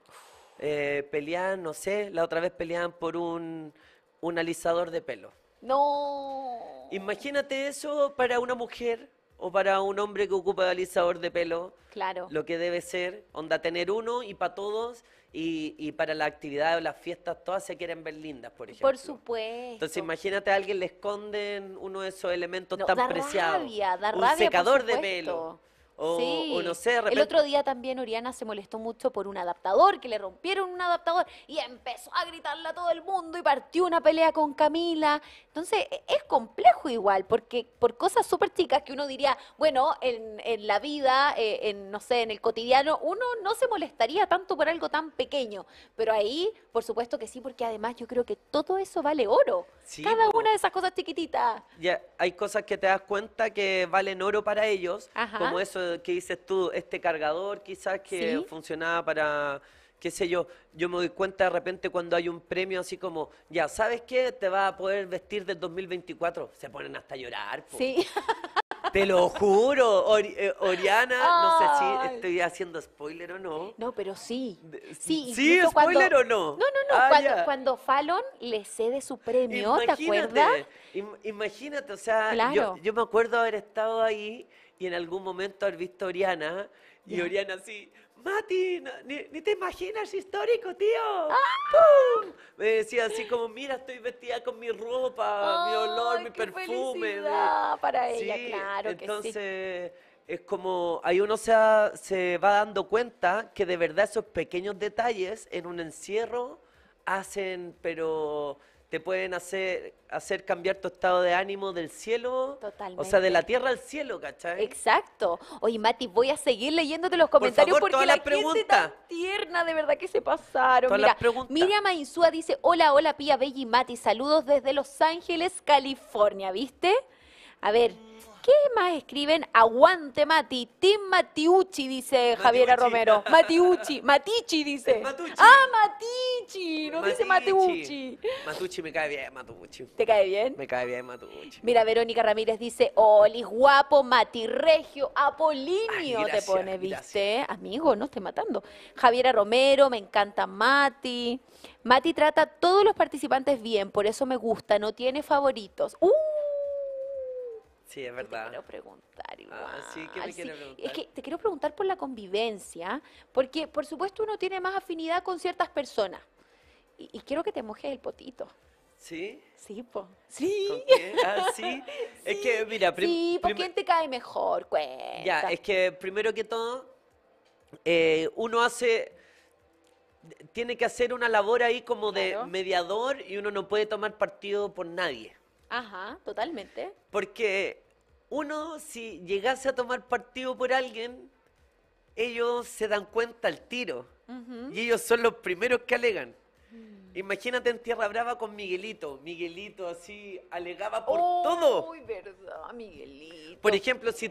Speaker 2: eh, peleaban, no sé, la otra vez peleaban por un, un alisador de pelo. No. Imagínate eso para una mujer o para un hombre que ocupa alisador de pelo. Claro. Lo que debe ser, onda, tener uno y para todos. Y, para la actividad o las fiestas todas se quieren ver lindas, por ejemplo. Por
Speaker 1: supuesto. Entonces
Speaker 2: imagínate a alguien le esconden uno de esos elementos tan da preciados. Rabia, un secador de pelo. O, no sé, El otro
Speaker 1: día también Oriana se molestó mucho por un adaptador, que le rompieron un adaptador y empezó a gritarle a todo el mundo y partió una pelea con Camila. Entonces, e, es complejo igual, porque por cosas súper chicas que uno diría, bueno, en, en la vida, eh, en, no sé, en el cotidiano, uno no se molestaría tanto por algo tan pequeño. Pero ahí, por supuesto que sí, porque además yo creo que todo eso vale oro. Cada una de esas cosas chiquititas.
Speaker 2: Ya, hay cosas que te das cuenta que valen oro para ellos, como eso que dices tú, este cargador quizás que funcionaba para qué sé yo, yo me doy cuenta de repente cuando hay un premio así como, ya, ¿sabes qué? Te va a poder vestir del 2024. Se ponen hasta a llorar. Sí. Te lo juro, eh, Oriana, no sé si estoy haciendo spoiler o no. No, pero sí. Sí, sí spoiler o no. No, no, no. Ah,
Speaker 1: cuando, Fallon le cede su premio, imagínate, ¿te acuerdas?
Speaker 2: imagínate, o sea, yo, yo me acuerdo haber estado ahí y en algún momento has visto a Oriana y Oriana así, Mati, ni, te imaginas histórico, tío. Ah. Me decía así como, mira, estoy vestida con mi ropa, mi olor, mi perfume. Para ella, claro. Entonces, que sí. es como, ahí uno se, se va dando cuenta que de verdad esos pequeños detalles en un encierro hacen, pero pueden hacer, hacer cambiar tu estado de ánimo del cielo,
Speaker 1: Totalmente. o sea, de la
Speaker 2: tierra al cielo, ¿cachai? Exacto. Oye, Mati, voy a seguir leyéndote los comentarios porque la gente tan
Speaker 1: tierna, de verdad que se pasaron. Mira, Miriam Ainsúa dice, hola, hola, Pía Belli Mati, saludos desde Los Ángeles, California, ¿viste? A ver, ¿Qué más escriben? Aguante Mati, Tim Matiucci, dice Javiera Romero. Matiucci, Matichi dice. Ah, Matichi, no dice Matiucci.
Speaker 2: Matuchi me cae bien, Matuchi. ¿Te cae bien? Me cae bien, Matuchi.
Speaker 1: Mira, Verónica Ramírez dice, Oli, guapo, Mati Regio, Apolinio te pone, viste. Amigo, no estoy matando. Javiera Romero, me encanta Mati. Mati trata a todos los participantes bien, por eso me gusta, no tiene favoritos. ¡Uh!
Speaker 2: Sí, es verdad. Te quiero preguntar ah, Es que
Speaker 1: te quiero preguntar por la convivencia, porque por supuesto uno tiene más afinidad con ciertas personas. Y, quiero que te mojes el potito. ¿Sí? Sí, po.
Speaker 2: Sí. Ah, ¿sí? Es que, mira, Sí,
Speaker 1: ¿por quién te cae mejor? Cuenta.
Speaker 2: Ya, es que primero que todo, eh, uno hace tiene que hacer una labor ahí como de mediador y uno no puede tomar partido por nadie.
Speaker 1: Ajá, totalmente.
Speaker 2: Porque uno, si llegase a tomar partido por alguien, ellos se dan cuenta al tiro. Y ellos son los primeros que alegan. Imagínate en Tierra Brava con Miguelito. Miguelito así alegaba por oh, todo. Muy
Speaker 1: verdad, Miguelito.
Speaker 2: Por ejemplo, si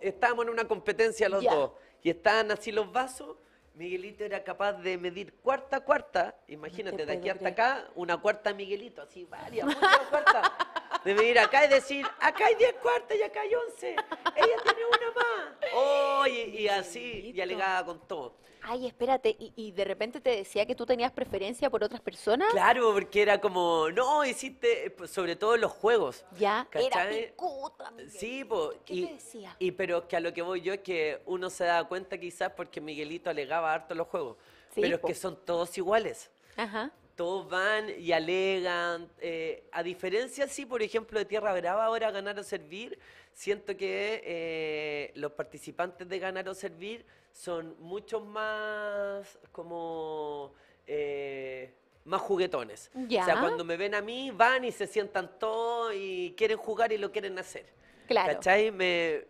Speaker 2: estábamos en una competencia los dos y estaban así los vasos Miguelito era capaz de medir cuarta, cuarta, imagínate, de aquí hasta acá, una cuarta Miguelito, así varias, muchas cuartas. De venir acá y decir, acá hay 10 cuartos y acá hay 11. Ella tiene una más. y, así, y alegaba con todo. Ay, espérate, ¿Y, de
Speaker 1: repente te decía que tú tenías preferencia por otras personas? Claro,
Speaker 2: porque era como, no, hiciste, pues, sobre todo los juegos. Ya, era
Speaker 1: picuta.
Speaker 2: Sí, ¿Qué y, decía? Y pero que a lo que voy yo es que uno se da cuenta quizás porque Miguelito alegaba harto los juegos. pero es que son todos iguales. Ajá todos van y alegan. Eh, a diferencia, sí, por ejemplo, de Tierra Brava, ahora Ganar o Servir, siento que eh, los participantes de Ganar o Servir son mucho más como... Eh, más juguetones. Ya. O sea, cuando me ven a mí, van y se sientan todos y quieren jugar y lo quieren hacer. Claro. ¿Cachai? Me,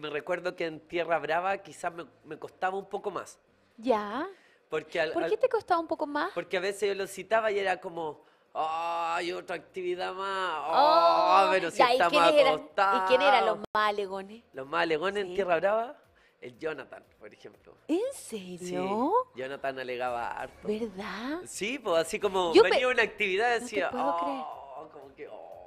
Speaker 2: recuerdo que en Tierra Brava quizás me, me costaba un poco más. Ya. Porque ¿Por qué
Speaker 1: te costaba un poco más?
Speaker 2: Porque a veces yo lo citaba y era como, ¡ay, otra actividad más! ¡Oh, oh pero si ya, estamos ¿y quién ¿Y quién eran los
Speaker 1: malegones?
Speaker 2: Los malegones en Tierra Brava, el Jonathan, por ejemplo.
Speaker 1: ¿En serio?
Speaker 2: Jonathan alegaba harto. ¿Verdad? Sí, pues así como venía una actividad decía, ¡oh, como que, oh,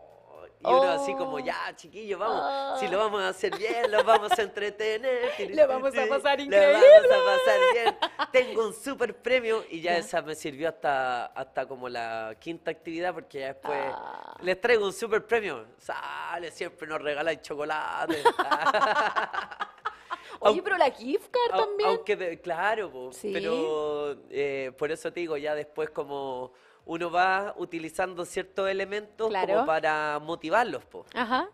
Speaker 2: y uno así como, oh. ya, chiquillo, vamos, si lo ah. vamos a hacer bien, lo vamos a entretener. le vamos a pasar increíble. Lo vamos a pasar bien. Tengo un super premio y ya esa me sirvió hasta, hasta como la quinta actividad porque ya después ah. les traigo un super premio. Sale, siempre nos regalan chocolate. Oye, pero la gift card también. Aunque, claro, pero eh, por eso te digo, ya después como uno va utilizando ciertos elementos como para motivarlos.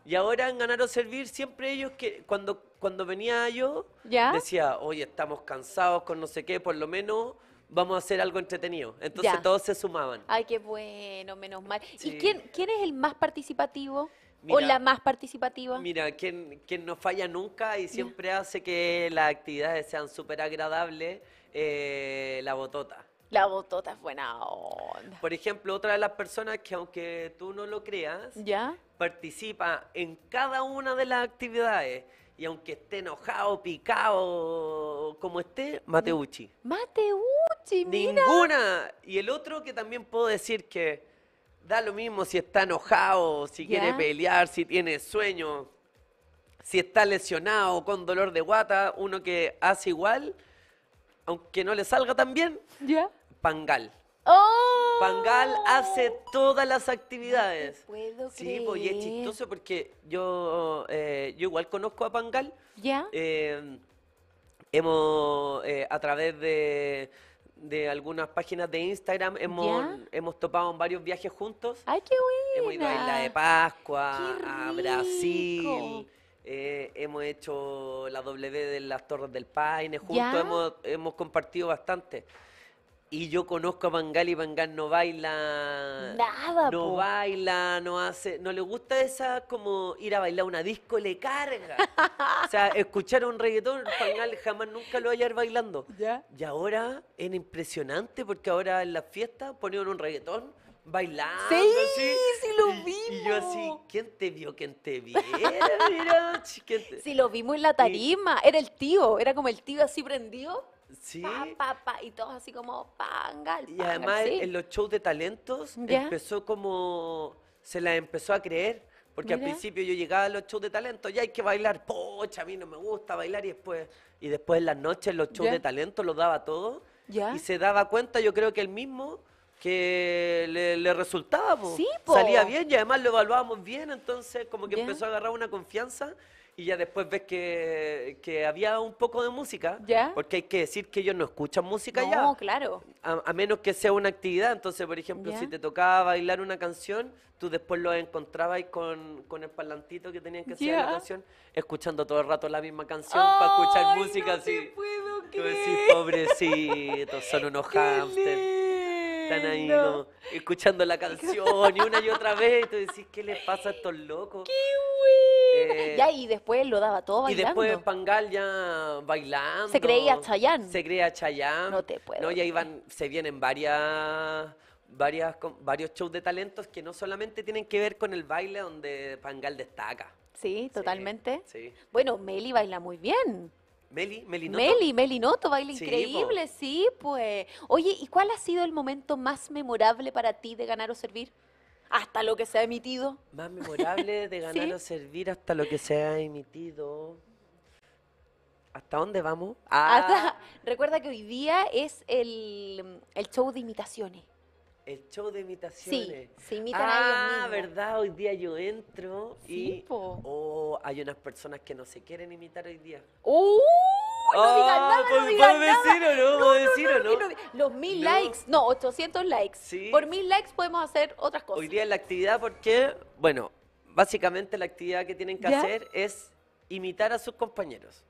Speaker 2: Y ahora en Ganar o Servir, siempre ellos que cuando, cuando venía yo,
Speaker 1: decía,
Speaker 2: oye, estamos cansados con no sé qué, por lo menos vamos a hacer algo entretenido. Entonces todos se sumaban.
Speaker 1: Ay, qué bueno, menos mal. ¿Y quién, quién es el más participativo? ¿O la más participativa?
Speaker 2: Mira, quien, quien no falla nunca y siempre hace que las actividades sean súper agradables, eh, la botota. La botota es buena onda. Por ejemplo, otra de las personas que aunque tú no lo creas, participa en cada una de las actividades. Y aunque esté enojado, picado, como esté, mateuchi. Mm. Mateuchi, mira. Ninguna. Y el otro que también puedo decir que da lo mismo si está enojado, si quiere pelear, si tiene sueño, si está lesionado, con dolor de guata, uno que hace igual, aunque no le salga tan bien, ¿Ya? Pangal.
Speaker 1: ¡Oh! Pangal
Speaker 2: hace todas las actividades.
Speaker 1: sí, pues, es chistoso
Speaker 2: porque yo, eh, yo igual conozco a Pangal. Ya. Em, hemos, eh, a través de, algunas páginas de Instagram, hemos, topado en varios viajes juntos. ¡Ay, qué bueno! Hemos ido a Isla de Pascua, a Brasil. Eh, hemos hecho la W de las Torres del Paine, juntos hemos, hemos compartido bastante. Y yo conozco a Bangal y Bangal no baila. Nada, No baila, no hace. No le gusta esa como ir a bailar una disco, le carga. o sea, escuchar un reggaetón, Bangal jamás nunca lo va a ir bailando. ¿Ya? Y ahora es impresionante porque ahora en las fiestas ponían un reggaetón bailando. Sí, sí lo vimos. Y yo así, ¿quién te vio? ¿Quién te vio? Mira, Sí,
Speaker 1: lo vimos en la tarima. Era el tío, era como el tío así prendido Sí. y todos así como pangal. y además en
Speaker 2: los shows de talentos empezó como. Se la empezó a creer.
Speaker 1: Porque al principio
Speaker 2: yo llegaba a los shows de talentos ya hay que bailar, pocha, a mí no me gusta bailar y después, y después en las noches los shows de talentos lo daba todo y se daba cuenta, yo creo que él mismo que le, le resultaba, Sí, salía bien y además lo evaluábamos bien, entonces como que empezó a agarrar una confianza y ya después ves que, había un poco de música. Porque hay que decir que ellos no escuchan música ya. claro. A, menos que sea una actividad. Entonces, por ejemplo, si te tocaba bailar una canción, tú después lo encontrabas con, con el parlantito que tenían que hacer la canción, escuchando todo el rato la misma canción para escuchar música no así. Te puedo Tú decís, pobrecitos, son unos hamsters. están ahí escuchando la canción y una y otra vez. Y tú decís, ¿qué les pasa a estos locos? ¡Qué bueno! Eh, y después lo daba todo bailando. Y después Pangal ya bailando. Se creía Chayanne. Se creía Chayanne. No te puedo. No, y ahí se vienen varias varias, varios shows de talentos que no solamente tienen que ver con el baile donde Pangal destaca.
Speaker 1: Sí, totalmente. Bueno, Meli baila muy
Speaker 2: bien. Meli, Meli Noto. Meli, Meli
Speaker 1: baile increíble, sí, pues. Oye, ¿y cuál ha sido el momento más memorable para ti de ganar o servir? Hasta lo que se ha emitido.
Speaker 2: Más memorable de ganar o servir hasta lo que se ha emitido. ¿Hasta dónde vamos? Ah.
Speaker 1: recuerda que hoy día es el show de imitaciones.
Speaker 2: El show de imitaciones. Sí, se imitan a ellos ah, mismos. verdad, hoy día yo entro y. hay unas personas que no se quieren imitar hoy día. ¡Uh! No ah, nada, no decir o no? ¿Puedo decir o no? Los
Speaker 1: mil likes, no, 800 likes. Por mil likes podemos hacer otras cosas. Hoy día
Speaker 2: la actividad, porque, bueno, básicamente la actividad que tienen que hacer es imitar a sus compañeros.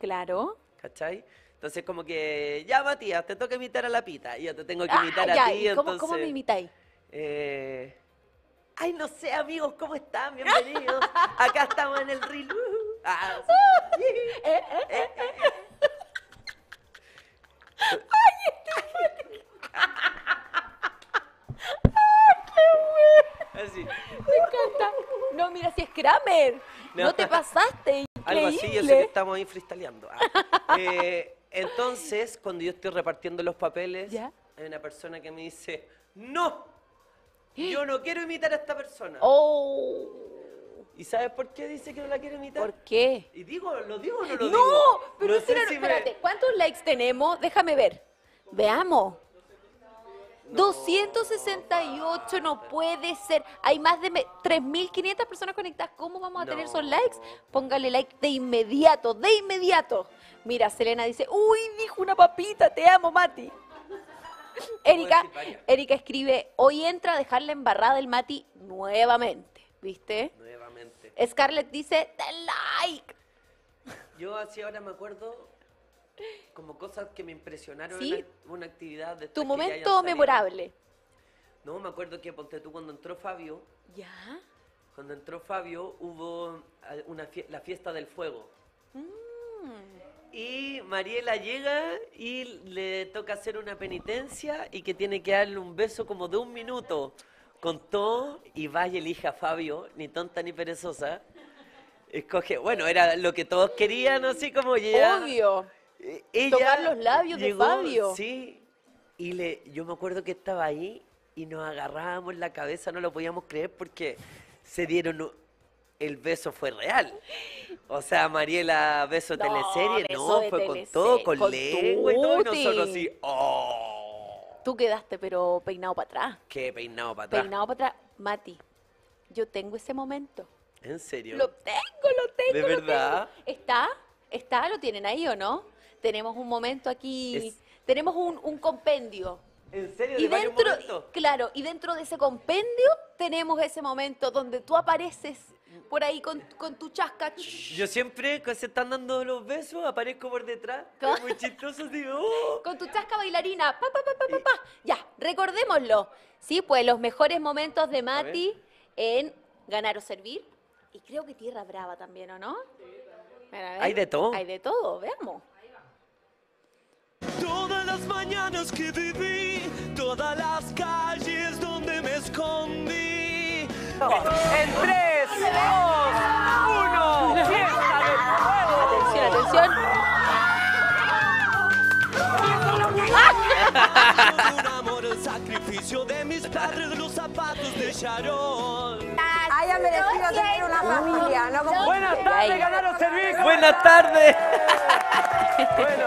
Speaker 2: Claro. ¿Cachai? Entonces, como que, ya Matías, te toca imitar a la pita. Y yo te tengo que ah, imitar a ti. ¿Cómo, me imitáis? Eh, Ay, no sé, amigos, ¿cómo están? Bienvenidos. Acá estamos en el río. Ay, estoy eh, Ay, qué este Así. Ah,
Speaker 1: me encanta. No, mira, si es Kramer. No, te pasaste. Increíble. Algo así, yo sé que
Speaker 2: estamos ahí freestyleando. Ah. Eh, entonces, cuando yo estoy repartiendo los papeles, hay una persona que me dice, no, yo no quiero imitar a esta persona. Oh. ¿Y sabes por qué dice que no la quiere imitar? ¿Por qué? Y digo, ¿lo digo o no lo digo? no, pero espérate,
Speaker 1: ¿cuántos likes tenemos? Déjame ver. Veamos. 268, no puede ser. Hay más de 3.500 personas conectadas. ¿Cómo vamos a tener esos likes? Póngale like de inmediato, de inmediato. Mira, Selena dice, uy, dijo una papita, te amo, Mati.
Speaker 2: Erika,
Speaker 1: Erika escribe, hoy entra a dejarle embarrada el Mati nuevamente, ¿viste?
Speaker 2: Nuevamente.
Speaker 1: Scarlett dice, te like.
Speaker 2: Yo así ahora me acuerdo como cosas que me impresionaron ¿Sí? una, actividad de tu momento memorable no me acuerdo que ponte tú cuando entró Fabio ya cuando entró Fabio hubo ah, una la fiesta del fuego
Speaker 1: mm.
Speaker 2: y Mariela llega y le toca hacer una penitencia y que tiene que darle un beso como de un minuto todo y va y elija a Fabio ni tonta ni perezosa escoge bueno era lo que todos querían así como ya obvio
Speaker 1: eh, ella los labios de Fabio. Sí,
Speaker 2: y le, yo me acuerdo que estaba ahí y nos agarrábamos la cabeza, no lo podíamos creer porque se dieron el beso fue real. O sea, Mariela, beso teleserie, no, fue con todo, con, lengua y todo, oh".
Speaker 1: Tú quedaste, pero peinado para atrás.
Speaker 2: ¿Qué peinado para atrás? Peinado
Speaker 1: para atrás. Mati, yo tengo ese momento.
Speaker 2: ¿En serio? Lo tengo, lo tengo. ¿De verdad?
Speaker 1: ¿Está? ¿Está? ¿Lo tienen ahí o no? tenemos un momento aquí, tenemos un, compendio.
Speaker 2: ¿En serio? ¿De y dentro,
Speaker 1: claro, y dentro de ese compendio tenemos ese momento donde tú apareces por ahí con, tu chasca. Yo
Speaker 2: siempre, cuando se están dando los besos, aparezco por detrás. muy chistoso, digo. Oh".
Speaker 1: Con tu chasca bailarina. Pa, pa, pa, pa. Ya, recordémoslo. Sí, pues los mejores momentos de Mati en ganar o servir. Y creo que Tierra Brava también, ¿o no? hay de todo. Hay de todo, veamos
Speaker 2: las mañanas que viví, todas las calles donde me escondí. En 3, 2, 1, fiesta de fuego. Atención, atención. Un amor, el sacrificio de mis padres, los zapatos de Sharon. a
Speaker 1: merecido tener
Speaker 2: una familia, ¿no? Buenas tardes, ganaron servicio. Buenas tardes. bueno.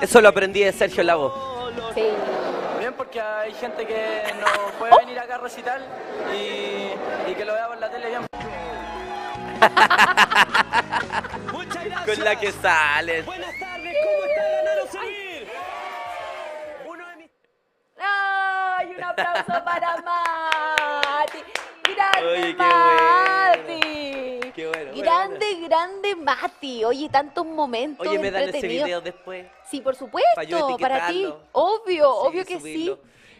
Speaker 2: Eso lo aprendí de Sergio Lavo. Sí. Bien, porque hay gente que no oh. puede venir acá a recitar y, y que lo vea por la tele bien. Muchas gracias. Con la que sales. Buenas tardes, ¿cómo está, ganado subir.
Speaker 1: Uno de mis... ¡Ay, un aplauso para
Speaker 2: Mati!
Speaker 1: Grande Mati. Qué bueno. grande, grande Mati. Oye, tantos momentos. Oye, me dan ese video después. Sí, por supuesto, para ti. Obvio, obvio que sí.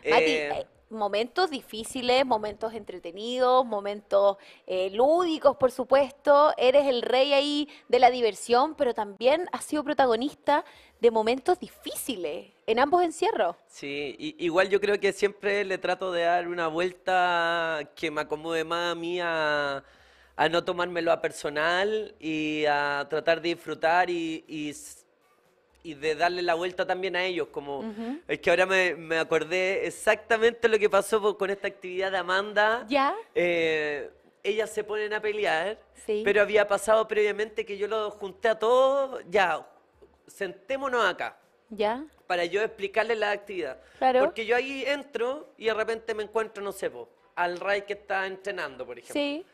Speaker 1: Mati, eh, eh, momentos difíciles, momentos entretenidos, momentos eh, lúdicos, por supuesto. Eres el rey ahí de la diversión, pero también has sido protagonista de momentos difíciles en ambos encierros.
Speaker 2: Sí, igual yo creo que siempre le trato de dar una vuelta que me acomode más a mí a, no tomármelo a personal y a tratar de disfrutar y y de darle la vuelta también a ellos. Como es que ahora me, acordé exactamente lo que pasó con esta actividad de Amanda. Ya. Eh, ellas se ponen a pelear, sí. pero había pasado previamente que yo lo junté a todos, ya, sentémonos acá. Ya. Para yo explicarles la actividad. Claro. Porque yo ahí entro y de repente me encuentro, no sé, vos, al Ray que está entrenando, por ejemplo. Sí.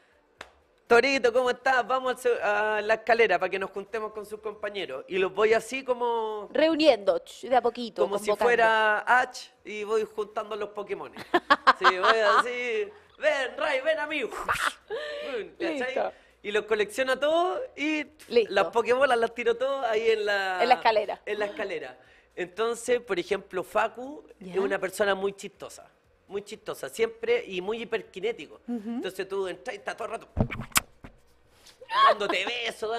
Speaker 2: Torito, ¿cómo estás? Vamos a la escalera para que nos juntemos con sus compañeros. Y los voy así como...
Speaker 1: Reuniendo, de a poquito. Como si fuera
Speaker 2: H y voy juntando los Pokémon. sí, voy así, ven, Ray, ven a mí. Y los colecciono todos y las Pokémon las tiro todas ahí en la... En la
Speaker 1: escalera. En la
Speaker 2: escalera. Entonces, por ejemplo, Facu es una persona muy chistosa muy chistosa, siempre y muy hiperkinético. Entonces tú entras y está todo el rato dándote beso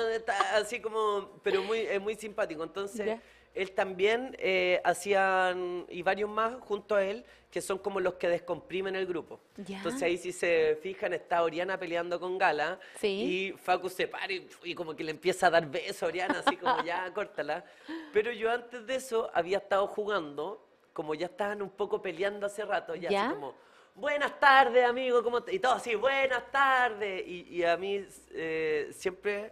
Speaker 2: así como, pero muy, es muy simpático. Entonces, él también eh, hacían, y varios más junto a él, que son como los que descomprimen el grupo. Entonces ahí si se fijan, está Oriana peleando con Gala, y Facu se para y, y, como que le empieza a dar beso a Oriana, así como ya, córtala. Pero yo antes de eso había estado jugando como ya estaban un poco peleando hace rato, ya, Así como, buenas tardes, amigo, como Y todo así, buenas tardes. Y, a mí eh, siempre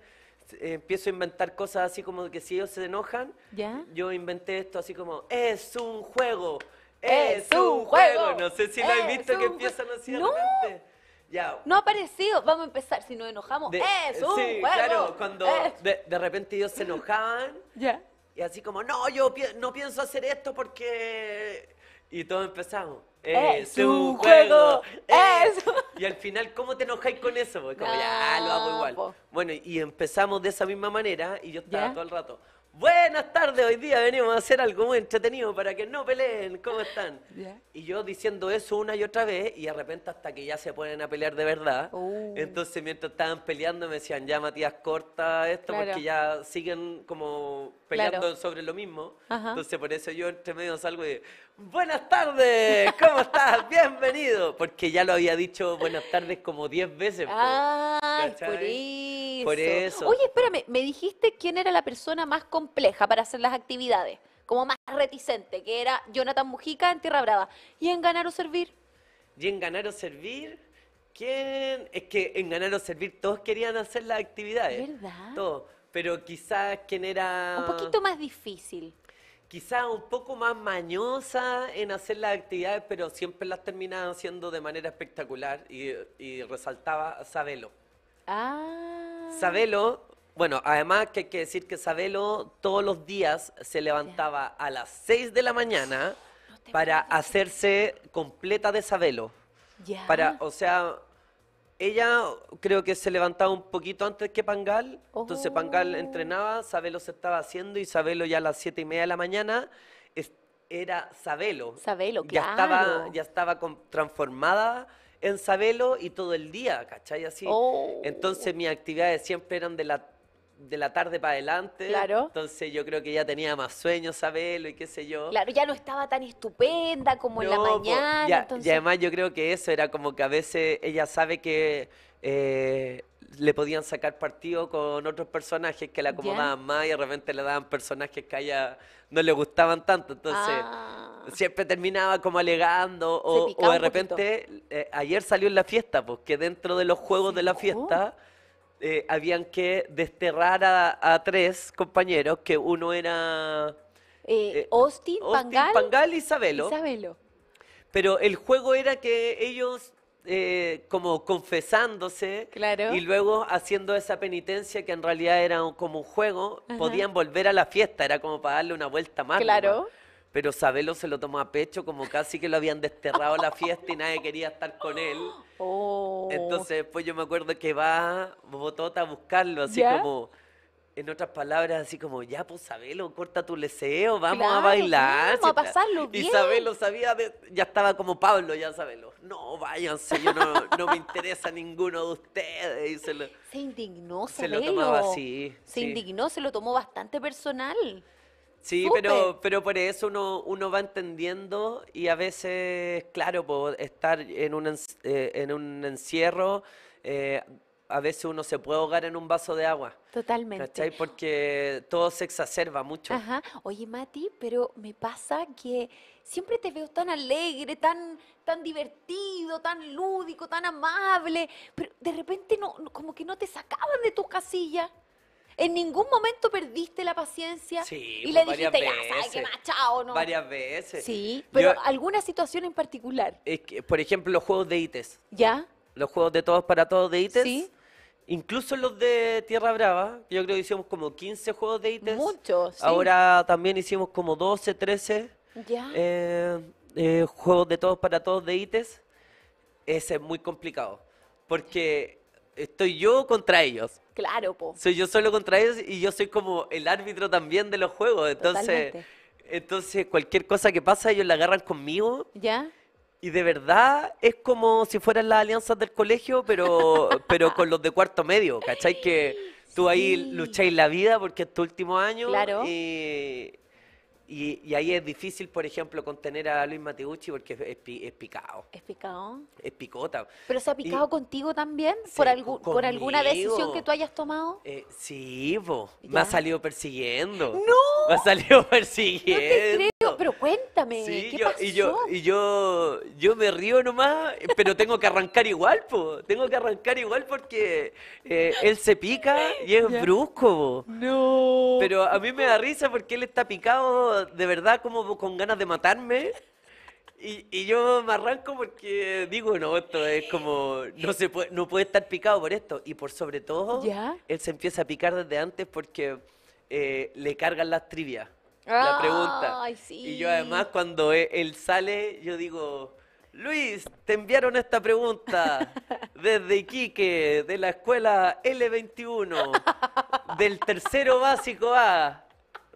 Speaker 2: eh, empiezo a inventar cosas así como que si ellos se enojan, ¿Ya? yo inventé esto así como, es un juego, es, un juego. No sé si lo has visto que empiezan así de no. repente. Ya.
Speaker 1: No ha aparecido, vamos a empezar, si nos enojamos, es un juego. Claro,
Speaker 2: cuando de, de, repente ellos se enojaban, ¿Ya? Y así como, no, yo no pienso hacer esto porque... Y todos empezamos. Eh, eh, es, un juego. Es. Eh. Y al final, ¿cómo te enojáis con eso? Porque como, ya, lo hago igual. Bueno, y empezamos de esa misma manera y yo estaba todo el rato buenas tardes, hoy día venimos a hacer algo muy entretenido para que no peleen, ¿cómo están? Y yo diciendo eso una y otra vez y de repente hasta que ya se ponen a pelear de verdad. Uh. Entonces mientras estaban peleando me decían, ya Matías, corta esto porque ya siguen como peleando sobre lo mismo. Entonces por eso yo entre medio salgo y digo, buenas tardes, ¿cómo estás? Bienvenido. Porque ya lo había dicho buenas tardes como 10 veces. Ah, por
Speaker 1: por eso. Oye, espérame, me dijiste quién era la persona más compleja para hacer las actividades, como más reticente, que era Jonathan Mujica en Tierra Brava. ¿Y en ganar o servir?
Speaker 2: ¿Y en ganar o servir? ¿Quién? Es que en ganar o servir todos querían hacer las actividades. ¿Verdad? Pero quizás quién era... Un poquito
Speaker 1: más difícil
Speaker 2: quizás un poco más mañosa en hacer las actividades, pero siempre las terminaba haciendo de manera espectacular y, y resaltaba, sabelo.
Speaker 1: Ah. Sabelo,
Speaker 2: bueno, además que hay que decir que Sabelo todos los días se levantaba a las 6 de la mañana para hacerse completa de Sabelo. Para, o sea, ella creo que se levantaba un poquito antes que Pangal, entonces Pangal oh. entrenaba, Sabelo se estaba haciendo y Sabelo ya a las siete y media de la mañana era Sabelo. Sabelo, claro. Ya estaba, ya estaba transformada en Sabelo y todo el día, ¿cachai? Así. Oh. Entonces mis actividades siempre eran de la, de la tarde para adelante. Claro. Entonces yo creo que ya tenía más sueños, Sabelo y qué sé yo. Claro,
Speaker 1: ya no estaba tan estupenda como en la mañana. Y
Speaker 2: además yo creo que eso era como que a veces ella sabe que... Eh, le podían sacar partido con otros personajes que le acomodaban más y de repente le daban personajes que a ella no le gustaban tanto. Entonces, ah. siempre terminaba como alegando o, de repente, eh, ayer salió en la fiesta, porque pues, dentro de los juegos de la fiesta... Eh, habían que desterrar a, tres compañeros, que uno era... Eh, eh Austin, Pangal, Pangal y Isabelo. Isabelo. Pero el juego era que ellos eh, como confesándose y luego haciendo esa penitencia que en realidad era como un juego, podían volver a la fiesta, era como para darle una vuelta más. Claro. Pero Sabelo se lo tomó a pecho, como casi que lo habían desterrado a la fiesta y nadie quería estar con él.
Speaker 1: Oh. Entonces
Speaker 2: después pues, yo me acuerdo que va Botota a buscarlo, así como, en otras palabras, así como, ya pues Sabelo, corta tu leseo, vamos a bailar. a Y Sabelo sabía, ya estaba como Pablo, ya Sabelo no, váyanse, yo no, me interesa ninguno de ustedes. se,
Speaker 1: indignó, se lo así.
Speaker 2: Se indignó,
Speaker 1: se lo tomó bastante personal.
Speaker 2: Sí, pero, pero por eso uno, uno va entendiendo y a veces, claro, por estar en un, eh, en un encierro, eh, a veces uno se puede ahogar en un vaso de agua. Totalmente. ¿Cachai? Porque todo se exacerba mucho. Ajá.
Speaker 1: Oye, Mati, pero me pasa que siempre te veo tan alegre, tan, tan divertido, tan lúdico, tan amable, pero de repente no, como que no te sacaban de tus casillas. ¿En ningún momento perdiste la paciencia? Sí, y pues, le dijiste, ya sabes que más ¿no? Varias
Speaker 2: veces. Sí, pero
Speaker 1: alguna situación en particular.
Speaker 2: por ejemplo, los juegos de ITES. ¿Ya? Los juegos de todos para todos de ITES. Sí. Incluso los de Tierra Brava, yo creo que hicimos como 15 juegos de ítems. Muchos. Sí. Ahora también hicimos como 12, 13 eh, eh, juegos de todos para todos de ítems. Ese es muy complicado, porque estoy yo contra ellos.
Speaker 1: Claro, po. Soy
Speaker 2: yo solo contra ellos y yo soy como el árbitro también de los juegos. Entonces, entonces cualquier cosa que pasa, ellos la agarran conmigo. Ya. Y de verdad es como si fueran las alianzas del colegio, pero, pero con los de cuarto medio, ¿cachai? Que tú ahí lucháis la vida porque es tu último año. Claro. Y, y, ahí es difícil, por ejemplo, contener a Luis Mateucci porque es, picado.
Speaker 1: Es picado.
Speaker 2: Es picota. ¿Pero se ha picado
Speaker 1: contigo también? ¿Por, por alguna decisión que tú hayas tomado?
Speaker 2: Eh, sí, vos. Me ha salido persiguiendo. ¡No! Me ha salido persiguiendo. No
Speaker 1: creo, pero cuéntame.
Speaker 2: ¿qué pasó? Y, yo, y yo, yo me río nomás, pero tengo que arrancar igual, pues Tengo que arrancar igual porque eh, él se pica y es brusco, No. Pero a mí me da risa porque él está picado de verdad como con ganas de matarme. Y, y, yo me arranco porque digo, no, esto es como, no se puede, no puede estar picado por esto. Y por sobre todo, él se empieza a picar desde antes porque eh, le cargan las trivias, la pregunta.
Speaker 1: Y yo además
Speaker 2: cuando e, él sale, yo digo, Luis, te enviaron esta pregunta desde Iquique, de la escuela L21, del tercero básico A.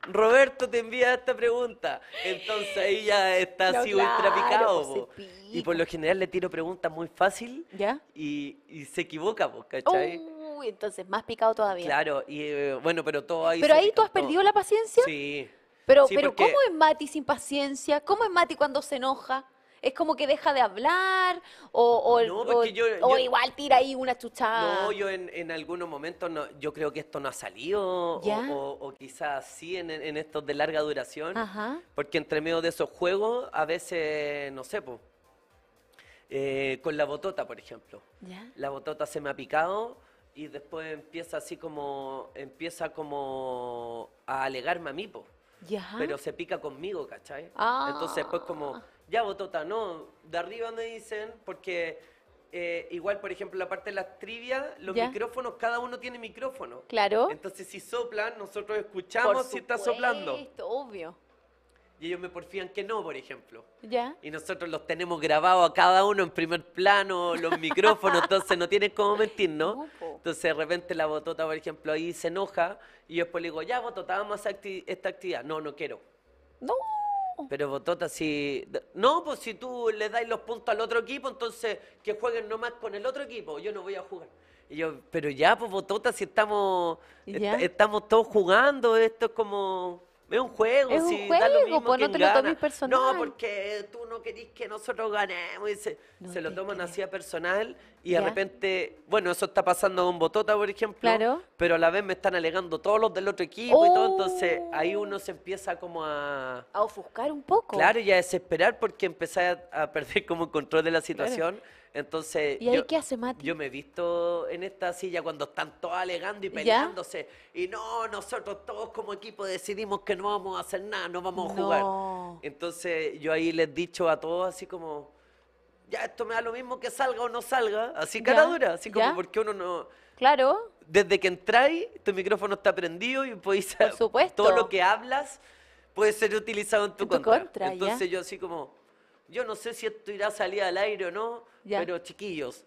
Speaker 2: Roberto te envía esta pregunta. Entonces ahí ya está así pues, y por lo general le tiro preguntas muy fácil ¿Ya? Y, se equivoca, ¿cachai?
Speaker 1: Uy, entonces más picado todavía.
Speaker 2: Claro, y eh, bueno, pero todo ahí. Pero ahí tú has perdido la paciencia. Sí. Pero, pero ¿cómo es
Speaker 1: Mati sin paciencia? ¿Cómo es Mati cuando se enoja? es como que deja de hablar o, o, igual tira ahí una chuchada. No,
Speaker 2: yo en, algunos momentos yo creo que esto no ha salido O, quizás sí en, estos de larga duración, porque entre medio de esos juegos a veces, no sé, eh, con la botota, por ejemplo. La botota se me ha picado y después empieza así como, empieza como a alegarme a mí, ¿Ya? Pero se pica conmigo, ¿cachai? Ah. Entonces, pues como ya Botota, pues, no, de arriba me dicen, porque eh, igual, por ejemplo, la parte de las trivias, los micrófonos, cada uno tiene micrófono. Claro. Entonces, si soplan, nosotros escuchamos si está soplando. obvio. Y ellos me porfían que no, por ejemplo. ¿Ya? Y nosotros los tenemos grabados a cada uno en primer plano, los micrófonos, entonces no tienen cómo mentir, ¿no? Entonces de repente la botota, por ejemplo, ahí se enoja y yo después le digo, ya botota, pues, vamos a hacer esta actividad. No, no quiero. No. Pero Botota, si. No, pues si tú le dais los puntos al otro equipo, entonces que jueguen nomás con el otro equipo. Yo no voy a jugar. Y yo, pero ya, pues Botota, si estamos, estamos todos jugando, esto es como. Es un juego, es pues, no te personal. No, porque tú no querís que nosotros ganemos. se, lo toman así a personal y de repente, bueno, eso está pasando con Botota, por ejemplo. Claro. Pero a la vez me están alegando todos los del otro equipo y todo. Entonces ahí oh. uno se empieza como a.
Speaker 1: A ofuscar un poco. Claro,
Speaker 2: y a desesperar porque empezás a, perder como el control de la situación. Entonces,
Speaker 1: yo,
Speaker 2: me he visto en esta silla cuando están todos alegando y peleándose. Y no, nosotros todos como equipo decidimos que no vamos a hacer nada, no vamos a jugar. Entonces, yo ahí les he dicho a todos así como, ya esto me da lo mismo que salga o no salga, así cara dura, así como porque uno no... Claro. Desde que entráis, tu micrófono está prendido y podéis... ser Todo lo que hablas puede ser utilizado en tu, contra. Entonces, yo así como yo no sé si esto irá a salir al aire o no, pero chiquillos,